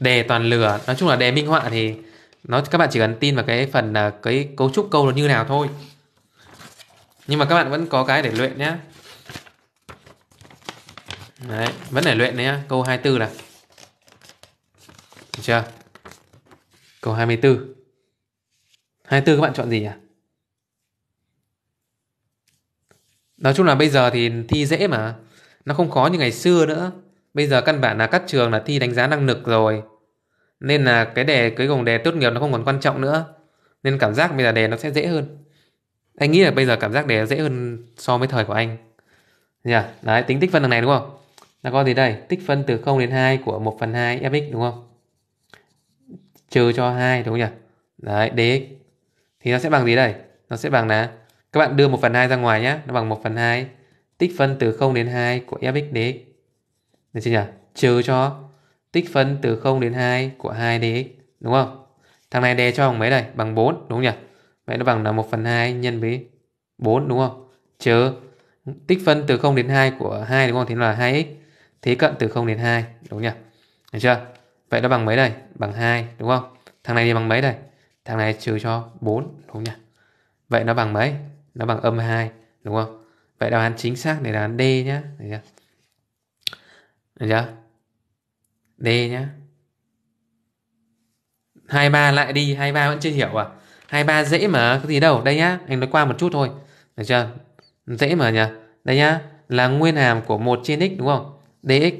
Đề toàn lửa, nói chung là đề minh họa thì nó các bạn chỉ cần tin vào cái phần là cái cấu trúc câu nó như nào thôi nhưng mà các bạn vẫn có cái để luyện nhé Đấy, vẫn để luyện đấy nhá. Câu 24 là. Được chưa? Câu 24. 24 các bạn chọn gì nhỉ? Nói chung là bây giờ thì thi dễ mà. Nó không khó như ngày xưa nữa. Bây giờ căn bản là các trường là thi đánh giá năng lực rồi. Nên là cái đề cuối cùng đề tốt nghiệp nó không còn quan trọng nữa Nên cảm giác bây giờ đề nó sẽ dễ hơn Anh nghĩ là bây giờ cảm giác đề dễ hơn so với thời của anh yeah. Đấy tính tích phân đằng này đúng không Là có gì đây Tích phân từ 0 đến 2 của 1 phần 2 fx đúng không Trừ cho 2 đúng không nhỉ Đấy dx Thì nó sẽ bằng gì đây Nó sẽ bằng là Các bạn đưa 1 phần 2 ra ngoài nhé Nó bằng 1 phần 2 Tích phân từ 0 đến 2 của fx dx Được chưa nhỉ Trừ cho tích phân từ 0 đến 2 của 2dx đúng không? Thằng này đề cho bằng mấy đây? Bằng 4 đúng không nhỉ? Vậy nó bằng là 1 phần 2 nhân với 4 đúng không? Chứ tích phân từ 0 đến 2 của 2 đúng không? Thì nó là 2x thế cận từ 0 đến 2 đúng nhỉ? Được chưa? Vậy nó bằng mấy đây? Bằng 2 đúng không? Thằng này thì bằng mấy đây? Thằng này trừ cho 4 đúng nhỉ? Vậy nó bằng mấy? Nó bằng âm 2 đúng không? Vậy đáp án chính xác để là D nhá. Được chưa? Được chưa? D nhá 23 lại đi 23 vẫn chưa hiểu à 23 dễ mà có gì đâu Đây nhá anh nói qua một chút thôi Được chưa Dễ mà nhỉ Đây nhá Là nguyên hàm của 1 trên x đúng không Dx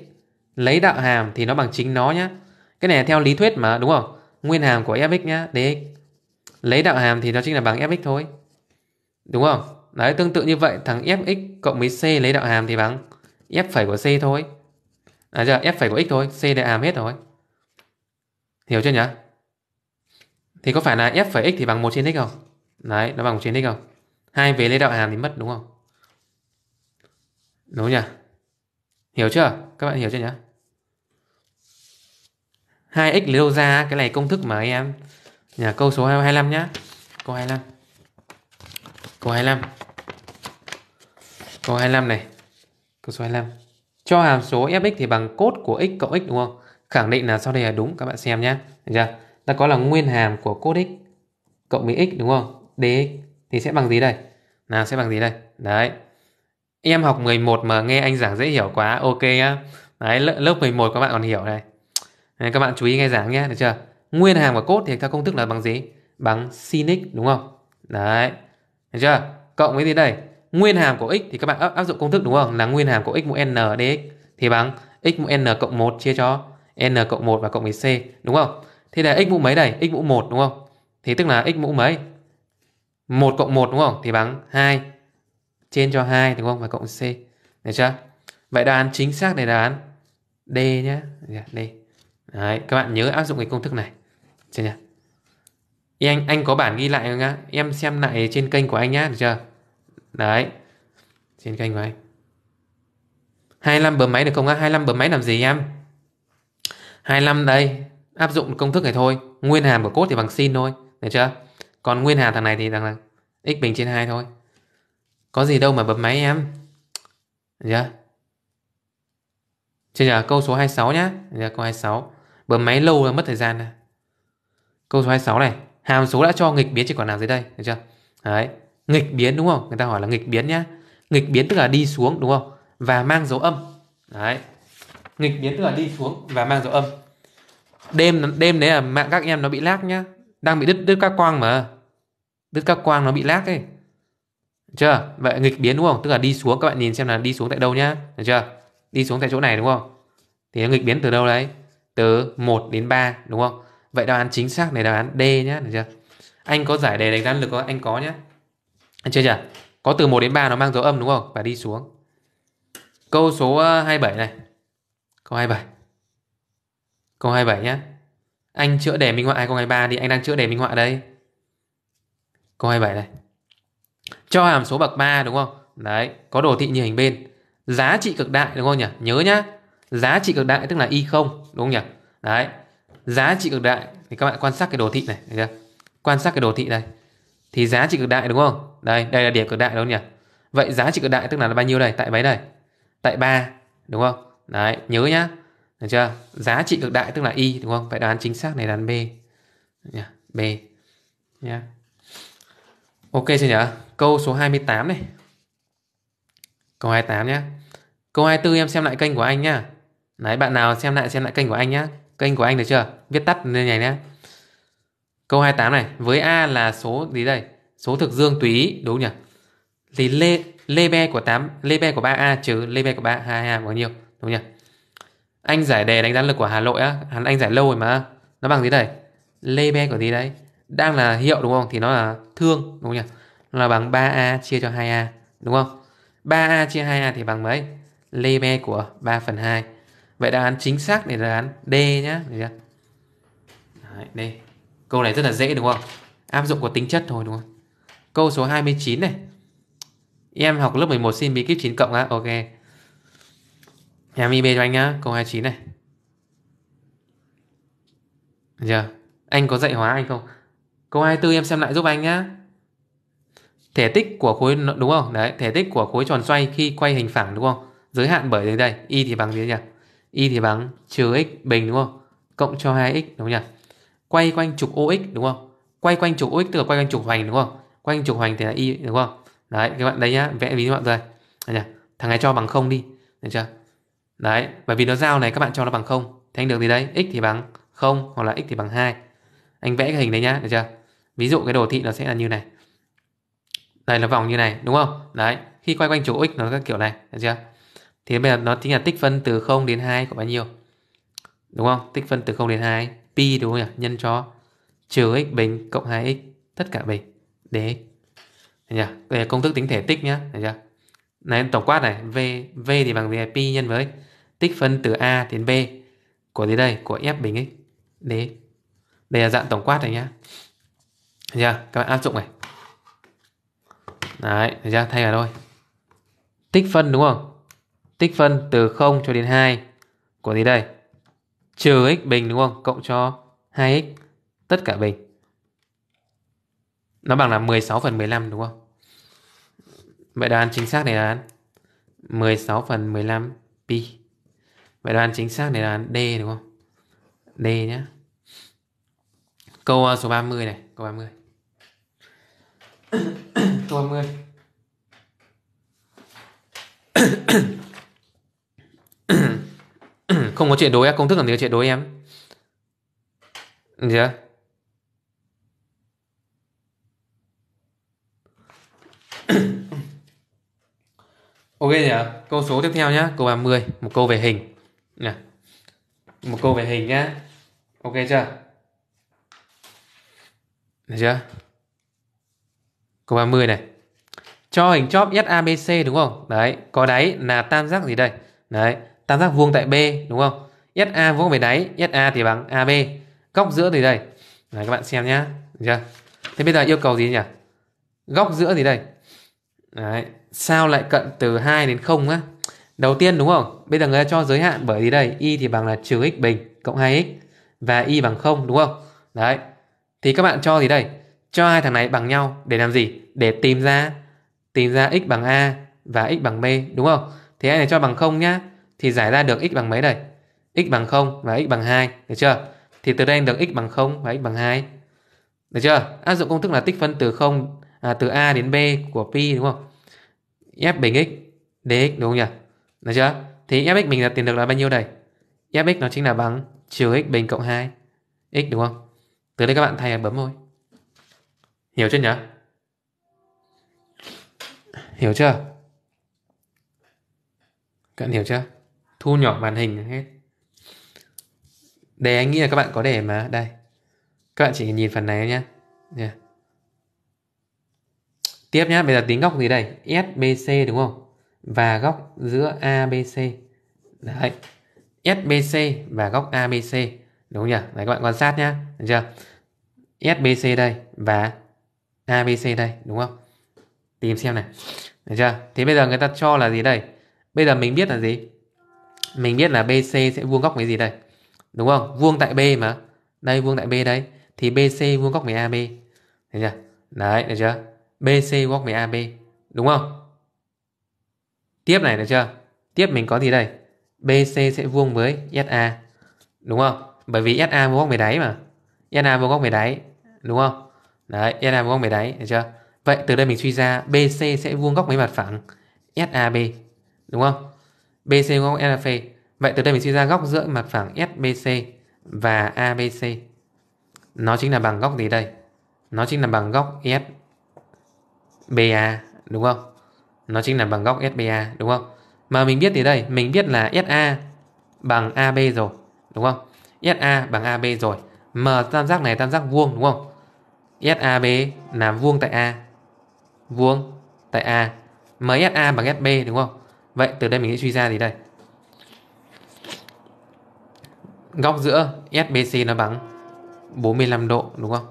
Lấy đạo hàm thì nó bằng chính nó nhá Cái này theo lý thuyết mà đúng không Nguyên hàm của fx nhá Dx Lấy đạo hàm thì nó chính là bằng fx thôi Đúng không Đấy tương tự như vậy Thằng fx cộng với c lấy đạo hàm thì bằng f phẩy của c thôi À giờ F phải có x thôi C đã àm hết rồi Hiểu chưa nhỉ Thì có phải là F phải x thì bằng 1 trên x không Đấy nó bằng 1 trên x không hai về lấy đạo hàm thì mất đúng không Đúng nhỉ Hiểu chưa Các bạn hiểu chưa nhỉ 2x lấy đâu ra cái này công thức mà em nhà câu số 25 nhá. Câu 25. Câu 25. Câu 25 này. Câu số 25. Cho hàm số fx thì bằng cốt của x cộng x đúng không? Khẳng định là sau đây là đúng các bạn xem nhé. Được chưa? Ta có là nguyên hàm của cốt x cộng với x đúng không? dx thì sẽ bằng gì đây? Nào sẽ bằng gì đây? Đấy. Em học 11 mà nghe anh giảng dễ hiểu quá. Ok nhá. Đấy, lớp 11 các bạn còn hiểu này. Đấy, các bạn chú ý nghe giảng nhé, được chưa? Nguyên hàm của cốt thì theo công thức là bằng gì? Bằng sin x đúng không? Đấy. Được chưa? Cộng với gì đây? nguyên hàm của x thì các bạn áp dụng công thức đúng không? Là nguyên hàm của x mũ n dx thì bằng x mũ n cộng 1 chia cho n cộng 1 và cộng với c đúng không? Thế là x mũ mấy đây? x mũ 1 đúng không? Thì tức là x mũ mấy? 1 cộng 1 đúng không? Thì bằng 2 trên cho 2 đúng không? Và cộng c. Được chưa? Vậy đáp án chính xác này đáp án D nhé. Dạ, D. Đấy, các bạn nhớ áp dụng cái công thức này. Chưa nhỉ? Anh anh có bản ghi lại không nhá? Em xem lại trên kênh của anh nhá, được chưa? Đấy Trên kênh của anh 25 bấm máy được không á 25 bấm máy làm gì em 25 đây Áp dụng công thức này thôi Nguyên hàm của cốt thì bằng sin thôi Được chưa Còn nguyên hàm thằng này thì thằng là X bình trên 2 thôi Có gì đâu mà bấm máy em Được chưa Chưa câu số 26 nhá Được chưa? câu 26 Bấm máy lâu là mất thời gian này Câu số 26 này Hàm số đã cho nghịch biến chỉ còn làm dưới đây Được chưa Đấy nghịch biến đúng không người ta hỏi là nghịch biến nhá nghịch biến tức là đi xuống đúng không và mang dấu âm đấy nghịch biến tức là đi xuống và mang dấu âm đêm đêm đấy là mạng các em nó bị lag nhá đang bị đứt đứt các quang mà đứt các quang nó bị lag ấy chưa vậy nghịch biến đúng không tức là đi xuống các bạn nhìn xem là đi xuống tại đâu nhá được chưa đi xuống tại chỗ này đúng không thì nghịch biến từ đâu đấy từ 1 đến 3 đúng không vậy đáp án chính xác này đáp án D nhá được chưa anh có giải đề đánh năng lực không anh có nhá chưa nhỉ? Có từ 1 đến 3 nó mang dấu âm đúng không? Và đi xuống. Câu số 27 ờ, này. Câu 27. Câu 27 nhé. Anh chữa đề minh họa ai câu 23 đi, anh đang chữa đề minh họa đây. Câu 27 này. Cho hàm số bậc 3 đúng không? Đấy, có đồ thị như hình bên. Giá trị cực đại đúng không nhỉ? Nhớ nhá. Giá trị cực đại tức là y0 đúng không nhỉ? Đấy. Giá trị cực đại thì các bạn quan sát cái đồ thị này, thấy chưa? Quan sát cái đồ thị này thì giá trị cực đại đúng không? Đây, đây là điểm cực đại đúng không nhỉ? Vậy giá trị cực đại tức là là bao nhiêu đây? Tại mấy đây? Tại 3 đúng không? Đấy, nhớ nhá. Được chưa? Giá trị cực đại tức là y đúng không? Vậy đoán chính xác này đoán B. Nhá, B. Nhá. Ok chưa nhỉ? Câu số 28 này. Câu 28 nhá. Câu 24 em xem lại kênh của anh nhá. Đấy, bạn nào xem lại xem lại kênh của anh nhá. Kênh của anh được chưa? Viết tắt lên này nhá. Câu 28 này, với A là số gì đây? Số thực dương túy đúng nhỉ? Thì lê lê be của 8, lê be của 3A trừ lê be của 3 2A bao nhiêu? Đúng nhỉ? Anh giải đề đánh giá lực của Hà Nội á, hắn anh giải lâu rồi mà. Nó bằng gì đây? Lê be của gì đấy? Đang là hiệu đúng không? Thì nó là thương đúng không nhỉ? Nó là bằng 3A chia cho 2A đúng không? 3A chia 2A thì bằng mấy? Lê be của 3 phần 2. Vậy đáp án chính xác để đáp án D nhá. Được chưa? Đấy, D. Câu này rất là dễ đúng không? Áp dụng có tính chất thôi đúng không? Câu số 29 này. Em học lớp 11 xin bí kíp 9 cộng á. Ok. Em IB cho anh á, Câu 29 này. giờ chưa? Anh có dạy hóa anh không? Câu 24 em xem lại giúp anh nhá. Thể tích của khối đúng không? Đấy, thể tích của khối tròn xoay khi quay hình phẳng đúng không? Giới hạn bởi đây đây, y thì bằng gì nhỉ? Y thì bằng trừ x bình đúng không? Cộng cho 2x đúng không nhỉ? quay quanh trục OX đúng không? Quay quanh trục OX tức là quay quanh trục hoành đúng không? Quay quanh trục hoành thì là y đúng không? Đấy, các bạn đấy nhá, vẽ ví các bạn rồi. Đấy Thằng này cho bằng không đi, được chưa? Đấy, bởi vì nó giao này các bạn cho nó bằng không. Thì anh được gì đấy? x thì bằng 0 hoặc là x thì bằng 2. Anh vẽ cái hình đấy nhá, được chưa? Ví dụ cái đồ thị nó sẽ là như này. Đây là vòng như này, đúng không? Đấy, khi quay quanh trục x nó các kiểu này, được chưa? Thì bây giờ nó chính là tích phân từ 0 đến 2 của bao nhiêu? Đúng không? Tích phân từ 0 đến 2 pi đúng không nhỉ? Nhân cho trừ x bình cộng 2x tất cả bình dx. Nhỉ? Đây là công thức tính thể tích nhá, thấy chưa? Này tổng quát này, v v thì bằng gì? Pi nhân với tích phân từ a đến b của gì đây? Của f bình x dx. Đây là dạng tổng quát này nhá. Thấy chưa? Các bạn áp dụng này. Đấy, thấy chưa? Thay vào thôi. Tích phân đúng không? Tích phân từ 0 cho đến 2 của gì đây? trừ x bình đúng không? Cộng cho 2x tất cả bình. Nó bằng là 16 phần 15 đúng không? Vậy đoán chính xác này là 16 phần 15 pi. Vậy đoán chính xác này là D đúng không? D nhé. Câu à, số 30 này, câu 30. câu 30. câu 30. không có chuyện đố em công thức làm gì có chuyện đố em chưa ok nhỉ câu số tiếp theo nhá câu 30 một câu về hình nè một câu về hình nhá ok chưa được chưa câu 30 này cho hình chóp SABC đúng không đấy có đáy là tam giác gì đây đấy tam giác vuông tại B đúng không? SA vuông về đáy, SA thì bằng AB. Góc giữa thì đây. Đấy, các bạn xem nhá, được chưa? Thế bây giờ yêu cầu gì nhỉ? Góc giữa thì đây. Đấy, sao lại cận từ 2 đến 0 á? Đầu tiên đúng không? Bây giờ người ta cho giới hạn bởi vì đây y thì bằng là trừ x bình cộng 2x và y bằng 0 đúng không? Đấy. Thì các bạn cho gì đây? Cho hai thằng này bằng nhau để làm gì? Để tìm ra tìm ra x bằng a và x bằng b đúng không? Thì anh này cho bằng 0 nhá thì giải ra được x bằng mấy đây? x bằng 0 và x bằng 2, được chưa? Thì từ đây được x bằng 0 và x bằng 2. Được chưa? Áp dụng công thức là tích phân từ 0 à, từ a đến b của pi đúng không? f bình x dx đúng không nhỉ? Được chưa? Thì fx mình là tìm được là bao nhiêu đây? fx nó chính là bằng trừ x bình cộng 2 x đúng không? Từ đây các bạn thay bấm thôi. Hiểu chưa nhỉ? Hiểu chưa? Các bạn hiểu chưa? thu nhỏ màn hình hết đề anh nghĩ là các bạn có đề mà đây các bạn chỉ nhìn phần này nhé yeah. tiếp nhé bây giờ tính góc gì đây SBC đúng không và góc giữa ABC đấy SBC và góc ABC đúng không nhỉ đấy các bạn quan sát nhá. được chưa SBC đây và ABC đây đúng không tìm xem này được chưa thế bây giờ người ta cho là gì đây bây giờ mình biết là gì mình biết là BC sẽ vuông góc với gì đây đúng không vuông tại B mà đây vuông tại B đấy thì BC vuông góc với AB thấy chưa đấy được chưa BC góc với AB đúng không tiếp này được chưa tiếp mình có gì đây BC sẽ vuông với SA đúng không bởi vì SA vuông góc với đáy mà SA vuông góc với đáy đúng không đấy SA vuông góc với đáy được chưa vậy từ đây mình suy ra BC sẽ vuông góc với mặt phẳng SAB đúng không BC góc LAP. Vậy từ đây mình suy ra góc giữa mặt phẳng SBC và ABC. Nó chính là bằng góc gì đây? Nó chính là bằng góc SBA đúng không? Nó chính là bằng góc SBA đúng không? Mà mình biết thì đây, mình biết là SA bằng AB rồi đúng không? SA bằng AB rồi. M tam giác này tam giác vuông đúng không? SAB là vuông tại A. Vuông tại A. MSA bằng SB đúng không? Vậy từ đây mình sẽ suy ra gì đây Góc giữa SBC nó bằng 45 độ đúng không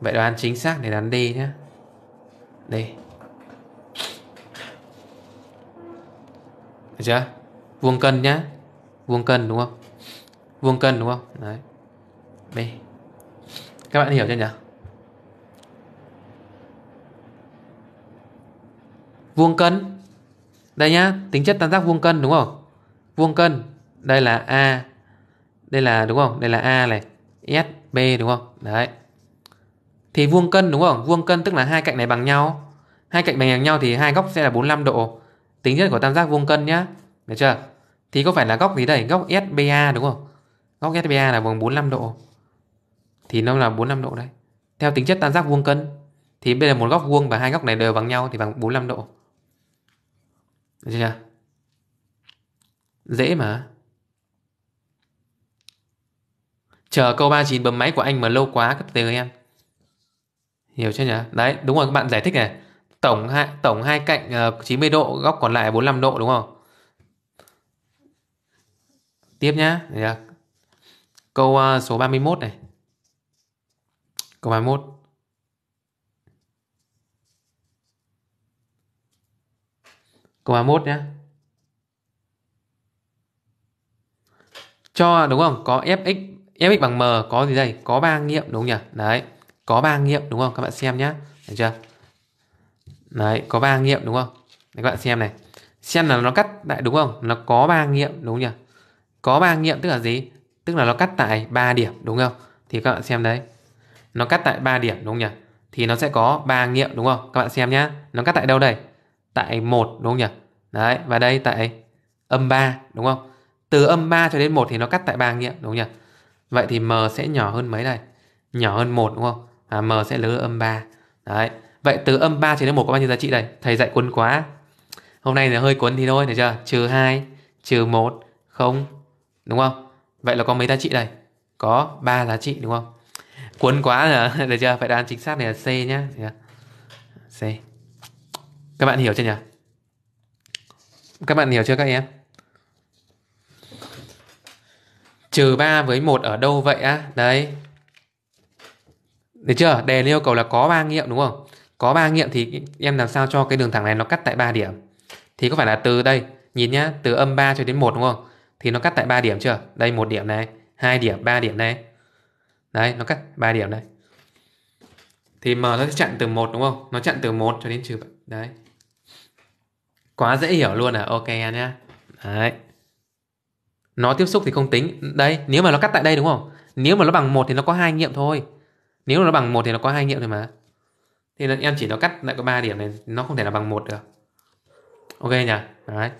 Vậy đoán chính xác để đoán D nhé D Được chưa Vuông cân nhá Vuông cân đúng không Vuông cân đúng không Đấy B Các bạn hiểu chưa nhỉ Vuông cân đây nhá, tính chất tam giác vuông cân đúng không? Vuông cân, đây là A. Đây là đúng không? Đây là A này, S, B đúng không? Đấy. Thì vuông cân đúng không? Vuông cân tức là hai cạnh này bằng nhau. Hai cạnh bằng nhau thì hai góc sẽ là 45 độ. Tính chất của tam giác vuông cân nhá. Được chưa? Thì có phải là góc gì đây? Góc SBA đúng không? Góc SBA là bằng 45 độ. Thì nó là 45 độ đấy. Theo tính chất tam giác vuông cân thì bây giờ một góc vuông và hai góc này đều bằng nhau thì bằng 45 độ. Được chưa? Dễ mà. Chờ câu 39 bấm máy của anh mà lâu quá các tế em. Hiểu chưa nhỉ? Đấy, đúng rồi các bạn giải thích này. Tổng hai tổng hai cạnh uh, ờ, 90 độ, góc còn lại 45 độ đúng không? Tiếp nhá. Được chưa? Câu uh, số 31 này. Câu 31. Câu 21 nhé. Cho đúng không? Có fx fx bằng m có gì đây? Có ba nghiệm đúng không nhỉ? Đấy, có ba nghiệm đúng không? Các bạn xem nhá, Được chưa? Đấy, có ba nghiệm đúng không? Đấy, các bạn xem này. Xem là nó cắt tại đúng không? Nó có ba nghiệm đúng không nhỉ? Có ba nghiệm tức là gì? Tức là nó cắt tại ba điểm đúng không? Thì các bạn xem đấy. Nó cắt tại ba điểm đúng không nhỉ? Thì nó sẽ có ba nghiệm đúng không? Các bạn xem nhá. Nó cắt tại đâu đây? Tại một đúng không nhỉ? Đấy, và đây tại âm 3 đúng không? Từ âm 3 cho đến 1 thì nó cắt tại 3 nghiệm đúng không nhỉ? Vậy thì m sẽ nhỏ hơn mấy đây? Nhỏ hơn 1 đúng không? À, m sẽ lớn hơn âm 3. Đấy. Vậy từ âm 3 cho đến 1 có bao nhiêu giá trị đây? Thầy dạy cuốn quá. Hôm nay thì hơi cuốn thì thôi, được chưa? Trừ 2, trừ 1, 0. Đúng không? Vậy là có mấy giá trị đây? Có 3 giá trị đúng không? Cuốn quá là được chưa? phải đoán chính xác này là C nhá. C. Các bạn hiểu chưa nhỉ? Các bạn hiểu chưa các em? Trừ 3 với 1 ở đâu vậy á? Đấy. Được chưa? Đề yêu cầu là có ba nghiệm đúng không? Có ba nghiệm thì em làm sao cho cái đường thẳng này nó cắt tại 3 điểm. Thì có phải là từ đây, nhìn nhá, từ âm 3 cho đến 1 đúng không? Thì nó cắt tại 3 điểm chưa? Đây một điểm này, hai điểm, 3 điểm này. Đấy, nó cắt 3 điểm này. Thì m nó sẽ chặn từ 1 đúng không? Nó chặn từ 1 cho đến trừ đấy. Quá dễ hiểu luôn à, ok anh nhé. Đấy. Nó tiếp xúc thì không tính. Đây, nếu mà nó cắt tại đây đúng không? Nếu mà nó bằng một thì nó có hai nghiệm thôi. Nếu mà nó bằng một thì nó có hai nghiệm thôi mà. Thì em chỉ nó cắt lại có ba điểm này, nó không thể là bằng một được. Ok nhỉ? Đấy.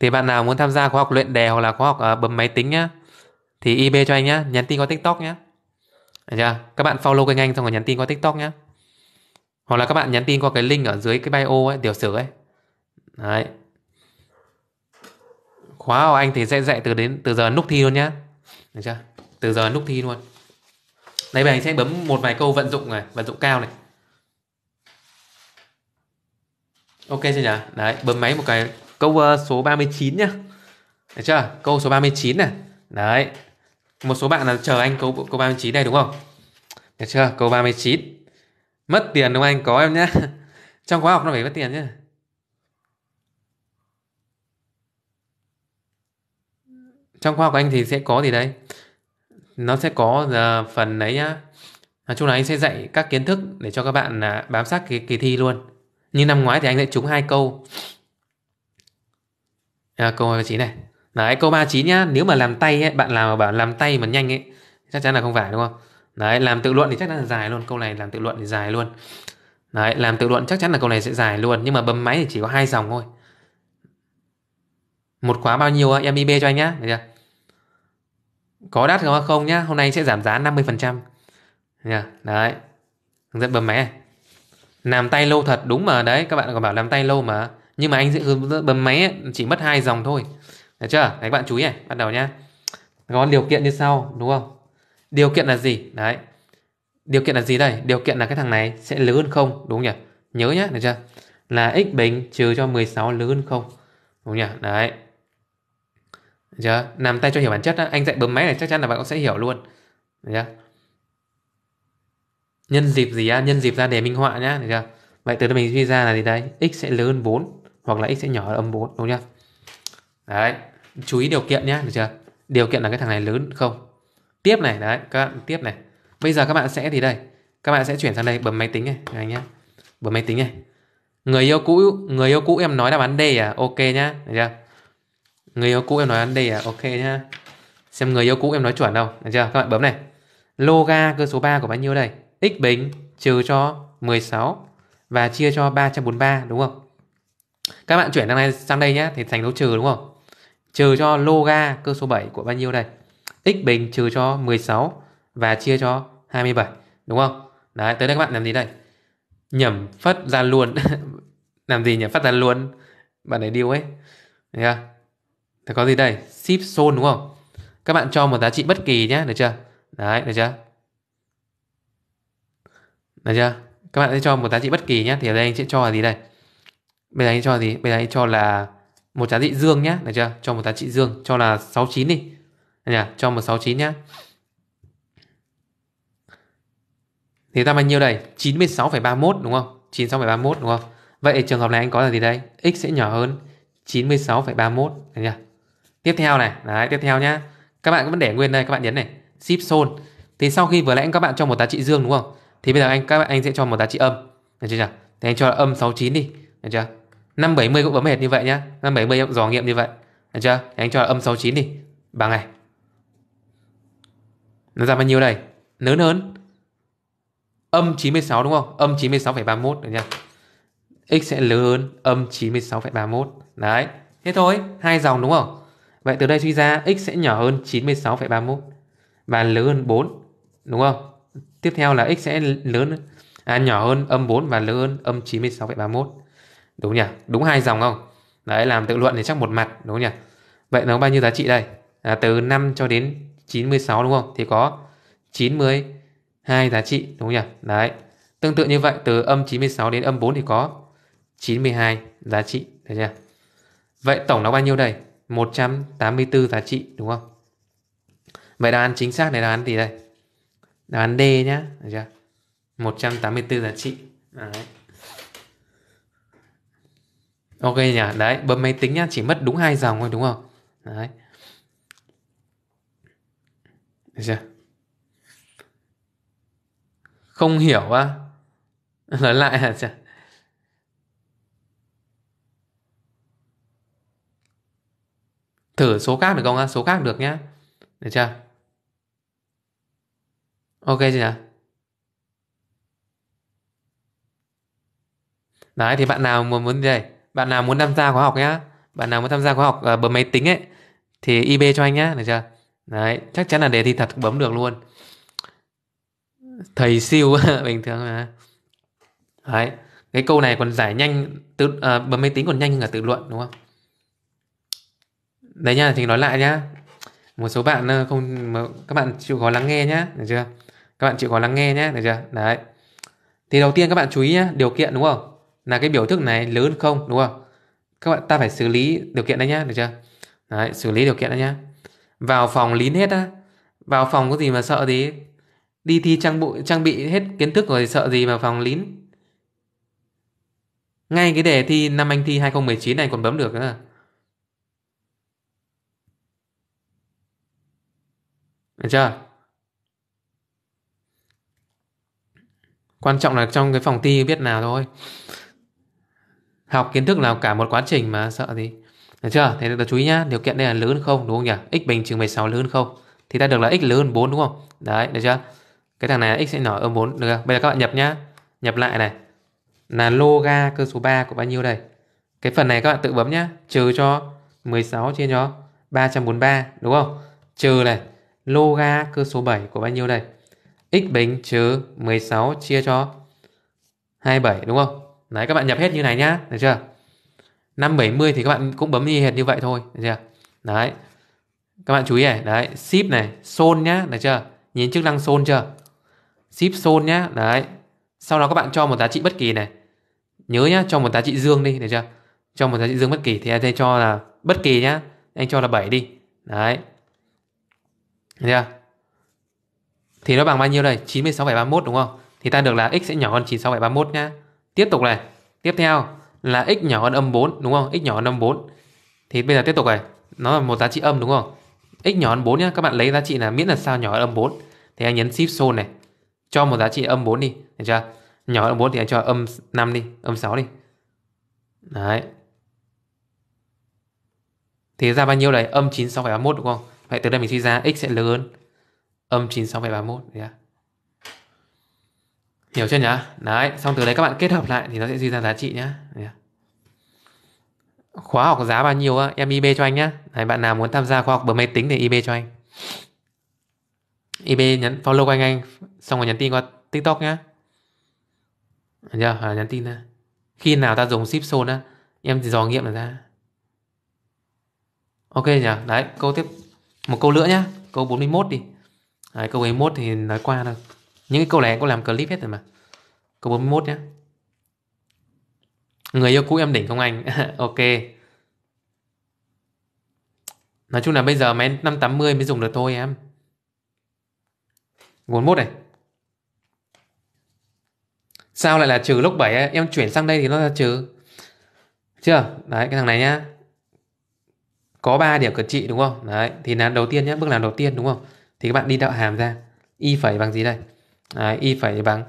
Thì bạn nào muốn tham gia khóa học luyện đề hoặc là khóa học uh, bấm máy tính nhá thì IB cho anh nhá, nhắn tin qua TikTok nhá. Được chưa? Các bạn follow kênh anh xong rồi nhắn tin qua TikTok nhá. Hoặc là các bạn nhắn tin qua cái link ở dưới cái bio ấy, tiểu sử ấy đấy khóa của anh thì sẽ dạy từ đến từ giờ nút thi luôn nhá được chưa từ giờ nút thi luôn đây mình sẽ bấm một vài câu vận dụng này vận dụng cao này ok chưa nhỉ đấy bấm máy một cái câu ờ, số 39 nhá được chưa câu số 39 này đấy một số bạn là chờ anh câu câu 39 này đúng không được chưa câu 39 mất tiền đúng không anh có em nhé trong khóa học nó phải mất tiền nhá trong khoa của anh thì sẽ có gì đấy nó sẽ có ờ, phần đấy nhá nói chung là anh sẽ dạy các kiến thức để cho các bạn uh, bám sát cái kỳ thi luôn như năm ngoái thì anh lại trúng hai câu à, câu 29 này Đấy câu 39 nhá Nếu mà làm tay ấy, bạn làm bảo làm tay mà nhanh ấy Chắc chắn là không phải đúng không Đấy làm tự luận thì chắc chắn là dài luôn Câu này làm tự luận thì dài luôn Đấy làm tự luận chắc chắn là câu này sẽ dài luôn Nhưng mà bấm máy thì chỉ có hai dòng thôi Một khóa bao nhiêu MIB cho anh nhá Được chưa có đắt không không nhá hôm nay sẽ giảm giá 50% nha đấy hướng dẫn bấm máy này làm tay lâu thật đúng mà đấy các bạn còn bảo làm tay lâu mà nhưng mà anh sẽ hướng dẫn bấm máy ấy, chỉ mất hai dòng thôi được chưa đấy các bạn chú ý này bắt đầu nhá có điều kiện như sau đúng không điều kiện là gì đấy điều kiện là gì đây điều kiện là cái thằng này sẽ lớn hơn không đúng nhỉ nhớ nhá được chưa là x bình trừ cho 16 lớn hơn không đúng nhỉ đấy chưa? Dạ, Làm tay cho hiểu bản chất đó. Anh dạy bấm máy này chắc chắn là bạn cũng sẽ hiểu luôn. Được dạ. chưa? Nhân dịp gì á? Nhân dịp ra đề minh họa nhá. Được dạ. chưa? Vậy từ đây mình suy ra là gì đây? X sẽ lớn hơn 4 hoặc là x sẽ nhỏ hơn âm 4. Đúng chưa? Đấy. Chú ý điều kiện nhá. Được chưa? Điều kiện là cái thằng này lớn không? Tiếp này. Đấy. Các bạn tiếp này. Bây giờ các bạn sẽ thì đây. Các bạn sẽ chuyển sang đây. Bấm máy tính này. Các nhá. Bấm máy tính này. Người yêu cũ người yêu cũ em nói đáp án D à? Ok nhá. Được chưa? Người yêu cũ em nói ăn đây à? Ok nhá. Xem người yêu cũ em nói chuẩn đâu Được chưa? Các bạn bấm này. Loga cơ số 3 của bao nhiêu đây? X bình trừ cho 16 và chia cho 343 đúng không? Các bạn chuyển sang đây, sang đây nhé thì thành dấu trừ đúng không? Trừ cho loga cơ số 7 của bao nhiêu đây? X bình trừ cho 16 và chia cho 27 đúng không? Đấy, tới đây các bạn làm gì đây? Nhẩm phất ra luôn. làm gì nhẩm phát ra luôn? Bạn này điêu ấy. Được chưa? Thì có gì đây? Ship zone đúng không? Các bạn cho một giá trị bất kỳ nhé, được chưa? Đấy, được chưa? Được chưa? Các bạn sẽ cho một giá trị bất kỳ nhé. Thì ở đây anh sẽ cho là gì đây? Bây giờ anh cho gì? Bây giờ anh cho là một giá trị dương nhé, được chưa? Cho một giá trị dương, cho là 69 đi. Nhỉ? Cho một 69 nhé. Thì ta bao nhiêu đây? 96,31 đúng không? 96,31 đúng không? Vậy trường hợp này anh có là gì đây? X sẽ nhỏ hơn 96,31 nhỉ? tiếp theo này đấy tiếp theo nhá các bạn vẫn để nguyên đây các bạn nhấn này ship zone. thì sau khi vừa nãy các bạn cho một giá trị dương đúng không thì bây giờ anh các bạn anh sẽ cho một giá trị âm được chưa nhỉ thì anh cho là âm 69 đi được chưa 570 cũng bấm hệt như vậy nhá 570 cũng dò nghiệm như vậy được chưa thì anh cho là âm 69 đi bằng này nó ra bao nhiêu đây lớn hơn âm 96 đúng không âm 96,31 được chưa x sẽ lớn hơn âm 96,31 đấy thế thôi hai dòng đúng không Vậy từ đây suy ra x sẽ nhỏ hơn 96,31 và lớn hơn 4, đúng không? Tiếp theo là x sẽ lớn à, nhỏ hơn âm 4 và lớn hơn âm 96,31. Đúng nhỉ? Đúng hai dòng không? Đấy, làm tự luận thì chắc một mặt, đúng nhỉ? Vậy nó bao nhiêu giá trị đây? À, từ 5 cho đến 96 đúng không? Thì có 92 giá trị, đúng nhỉ? Đấy. Tương tự như vậy, từ âm 96 đến âm 4 thì có 92 giá trị, thấy chưa? Vậy tổng nó bao nhiêu đây? 184 giá trị đúng không? Vậy đáp án chính xác này đáp án gì đây? Đáp án D nhá, được chưa? 184 giá trị. Đấy. Ok nhỉ, đấy, bấm máy tính nhá, chỉ mất đúng hai dòng thôi đúng không? Đấy. Được chưa? Không hiểu á. À? Nói lại hả chưa Thử số khác được không á? Số khác được nhá. Được chưa? Ok chưa nhỉ? Đấy thì bạn nào muốn muốn gì đây? Bạn nào muốn tham gia khóa học nhá. Bạn nào muốn tham gia khóa học uh, bấm máy tính ấy thì IB cho anh nhá, được chưa? Đấy, chắc chắn là đề thi thật bấm được luôn. Thầy siêu bình thường mà. Đấy, cái câu này còn giải nhanh tự uh, bấm máy tính còn nhanh hơn cả tự luận đúng không? đấy nha chính nói lại nhá một số bạn không các bạn chịu khó lắng nghe nhá được chưa các bạn chịu khó lắng nghe nhá được chưa đấy thì đầu tiên các bạn chú ý nhá điều kiện đúng không là cái biểu thức này lớn không đúng không các bạn ta phải xử lý điều kiện đấy nhá được chưa đấy xử lý điều kiện đấy nhá vào phòng lín hết á vào phòng có gì mà sợ gì đi thi trang bị, trang bị hết kiến thức rồi sợ gì vào phòng lín ngay cái đề thi năm anh thi 2019 này còn bấm được nữa Được chưa? Quan trọng là trong cái phòng thi biết nào thôi. Học kiến thức là cả một quá trình mà sợ gì. Được chưa? Thế là chú ý nhá, điều kiện đây là lớn hơn không đúng không nhỉ? X bình trừ 16 lớn hơn không? Thì ta được là x lớn hơn 4 đúng không? Đấy, được chưa? Cái thằng này là x sẽ nhỏ hơn 4 được không? Bây giờ các bạn nhập nhá. Nhập lại này. Là loga cơ số 3 của bao nhiêu đây? Cái phần này các bạn tự bấm nhá, trừ cho 16 chia cho 343 đúng không? Trừ này Loga cơ số 7 của bao nhiêu đây? X bình trừ 16 chia cho 27 đúng không? Đấy các bạn nhập hết như này nhá, được chưa? 570 thì các bạn cũng bấm như hệt như vậy thôi, được chưa? Đấy. Các bạn chú ý này, đấy, ship này, xôn nhá, được chưa? Nhìn chức năng xôn chưa? Ship xôn nhá, đấy. Sau đó các bạn cho một giá trị bất kỳ này. Nhớ nhá, cho một giá trị dương đi, được chưa? Cho một giá trị dương bất kỳ thì anh sẽ cho là bất kỳ nhá, anh cho là 7 đi. Đấy, chưa? Thì nó bằng bao nhiêu đây? 96,31 đúng không? Thì ta được là x sẽ nhỏ hơn 96,31 nhá. Tiếp tục này. Tiếp theo là x nhỏ hơn âm 4 đúng không? x nhỏ hơn âm 4. Thì bây giờ tiếp tục này. Nó là một giá trị âm đúng không? x nhỏ hơn 4 nhá. Các bạn lấy giá trị là miễn là sao nhỏ hơn âm 4. Thì anh nhấn shift zone này. Cho một giá trị âm 4 đi. Được chưa? Nhỏ hơn âm 4 thì anh cho âm 5 đi. Âm 6 đi. Đấy. Thì ra bao nhiêu đây? Âm 96,31 đúng không? Vậy từ đây mình suy ra x sẽ lớn hơn âm 96,31 yeah. À? Hiểu chưa nhá? Đấy, xong từ đấy các bạn kết hợp lại thì nó sẽ suy ra giá trị nhá. Yeah. À? Khóa học giá bao nhiêu á? Em IB cho anh nhá. Này bạn nào muốn tham gia khóa học bấm máy tính thì IB cho anh. IB nhắn follow anh anh xong rồi nhắn tin qua TikTok nhá. Được chưa? À, nhắn tin ra. Khi nào ta dùng ship zone á, em thì dò nghiệm được ra. Ok nhỉ? Đấy, câu tiếp một câu nữa nhá, câu 41 đi. Đấy, câu 41 thì nói qua là những cái câu này em có làm clip hết rồi mà. Câu 41 nhá. Người yêu cũ em đỉnh không anh? ok. Nói chung là bây giờ máy 580 mới dùng được thôi em. 41 này. Sao lại là trừ lúc 7 ấy? em chuyển sang đây thì nó là trừ. Chưa? Đấy cái thằng này nhá có 3 điểm cận trị đúng không đấy thì là đầu tiên nhé bước làm đầu tiên đúng không thì các bạn đi đạo hàm ra y phẩy bằng gì đây đấy, y phẩy bằng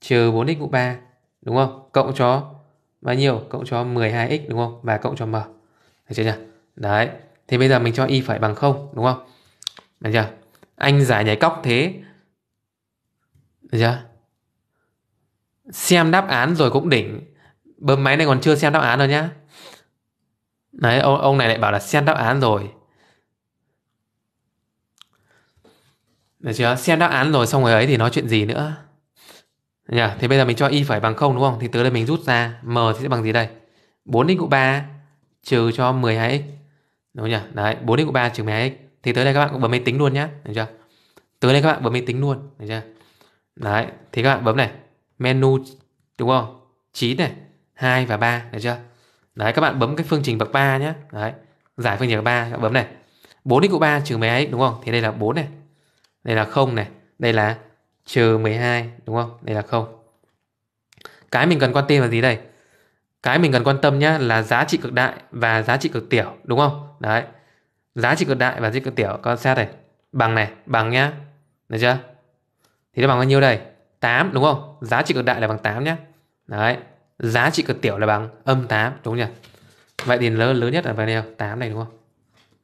trừ 4x mũ 3 đúng không cộng cho bao nhiêu cộng cho 12x đúng không và cộng cho m được chưa nhỉ đấy thì bây giờ mình cho y phẩy bằng không đúng không được chưa anh giải nhảy cóc thế được chưa xem đáp án rồi cũng đỉnh bấm máy này còn chưa xem đáp án rồi nhá Đấy, ông, ông này lại bảo là xem đáp án rồi. Được chưa? Xem đáp án rồi xong rồi ấy thì nói chuyện gì nữa. Nhỉ? thì bây giờ mình cho y phải bằng không đúng không? Thì tới đây mình rút ra m thì sẽ bằng gì đây? 4 x 3 trừ cho 12x. Đúng không nhỉ? Đấy, 4 x 3 trừ 12x. Thì tới đây các bạn cũng bấm máy tính luôn nhá, được chưa? Tới đây các bạn bấm máy tính luôn, được chưa? Đấy, thì các bạn bấm này, menu đúng không? 9 này, 2 và 3, được chưa? Đấy các bạn bấm cái phương trình bậc 3 nhé Đấy Giải phương trình bậc 3 bấm này 4 x cụ 3 trừ 12x đúng không Thì đây là 4 này Đây là 0 này Đây là trừ 12 đúng không Đây là 0 Cái mình cần quan tâm là gì đây Cái mình cần quan tâm nhé là giá trị cực đại và giá trị cực tiểu đúng không Đấy Giá trị cực đại và giá trị cực tiểu các bạn xét này Bằng này bằng nhá Được chưa Thì nó bằng bao nhiêu đây 8 đúng không giá trị cực đại là bằng 8 nhá Đấy giá trị cực tiểu là bằng âm 8 đúng nhỉ vậy thì lớn lớn nhất là bao nhiêu 8 này đúng không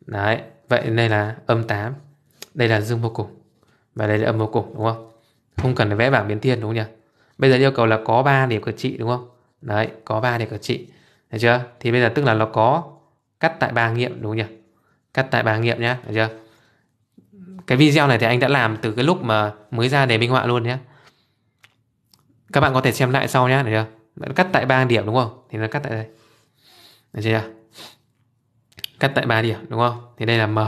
đấy vậy đây là âm 8 đây là dương vô cùng và đây là âm vô cùng đúng không không cần phải vẽ bảng biến thiên đúng không nhỉ bây giờ yêu cầu là có 3 điểm cực trị đúng không đấy có 3 điểm cực trị thấy chưa thì bây giờ tức là nó có cắt tại ba nghiệm đúng không nhỉ cắt tại ba nghiệm nhé, thấy chưa cái video này thì anh đã làm từ cái lúc mà mới ra đề minh họa luôn nhé các bạn có thể xem lại sau nhé được chưa nó cắt tại 3 điểm đúng không thì nó cắt tại đây được chưa cắt tại 3 điểm đúng không thì đây là m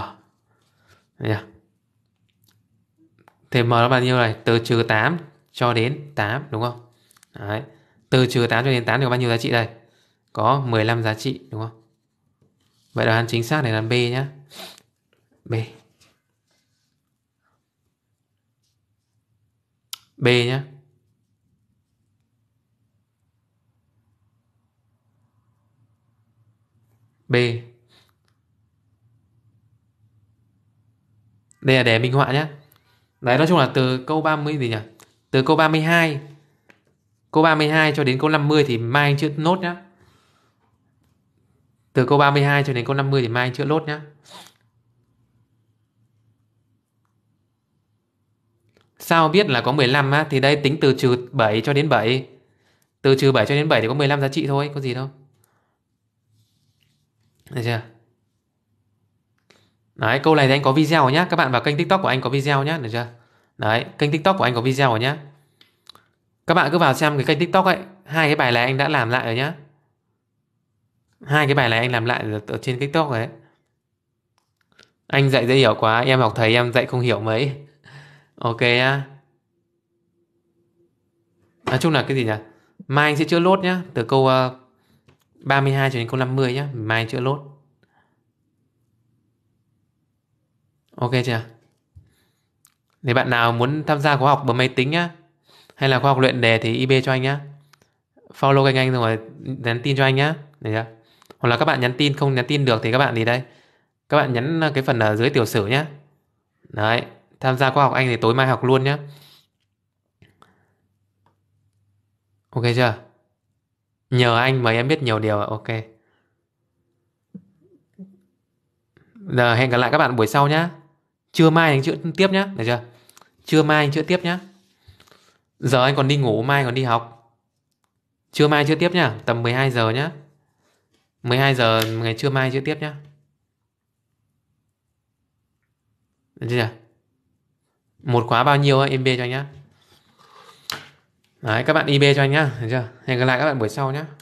được chưa? thì m nó bao nhiêu này từ trừ 8 cho đến 8 đúng không Đấy. từ trừ 8 cho đến 8 thì có bao nhiêu giá trị đây có 15 giá trị đúng không vậy đáp án chính xác này là b nhá b b nhá B Đây là để minh họa nhé Đấy nói chung là từ câu 30 gì nhỉ Từ câu 32 Câu 32 cho đến câu 50 thì mai anh chưa nốt nhé. Từ câu 32 cho đến câu 50 thì mai anh chưa nốt nhé. Sao biết là có 15 á Thì đây tính từ trừ 7 cho đến 7 Từ trừ 7 cho đến 7 thì có 15 giá trị thôi Có gì đâu được chưa? Đấy, câu này thì anh có video rồi nhá. Các bạn vào kênh TikTok của anh có video nhá, được chưa? Đấy, kênh TikTok của anh có video rồi nhá. Các bạn cứ vào xem cái kênh TikTok ấy, hai cái bài này anh đã làm lại rồi nhá. Hai cái bài này anh làm lại ở trên TikTok rồi đấy. Anh dạy dễ hiểu quá, em học thầy em dạy không hiểu mấy. Ok nhá. Nói chung là cái gì nhỉ? Mai anh sẽ chữa lốt nhá, từ câu uh, 32 cho đến câu 50 nhé Mai chữa lốt Ok chưa Nếu bạn nào muốn tham gia khóa học bằng máy tính nhá Hay là khóa học luyện đề thì IB cho anh nhá Follow kênh anh rồi nhắn tin cho anh nhá được chưa? Hoặc là các bạn nhắn tin không nhắn tin được thì các bạn thì đây Các bạn nhắn ờ, cái phần ở dưới tiểu sử nhá Đấy Tham gia khóa học anh thì tối mai học luôn nhá Ok chưa Nhờ anh mà em biết nhiều điều ok. Giờ hẹn gặp lại các bạn buổi sau nhé Trưa mai anh chữa tiếp nhá, được chưa? Trưa mai anh chữa tiếp nhá. Giờ anh còn đi ngủ, mai còn đi học. Trưa mai chữa tiếp nhá, tầm 12 giờ nhá. 12 giờ ngày trưa mai chữa tiếp nhá. Được chưa? Một khóa bao nhiêu em bê cho anh nhá. Đấy, các bạn IB cho anh nhá, được chưa? Hẹn gặp lại các bạn buổi sau nhé.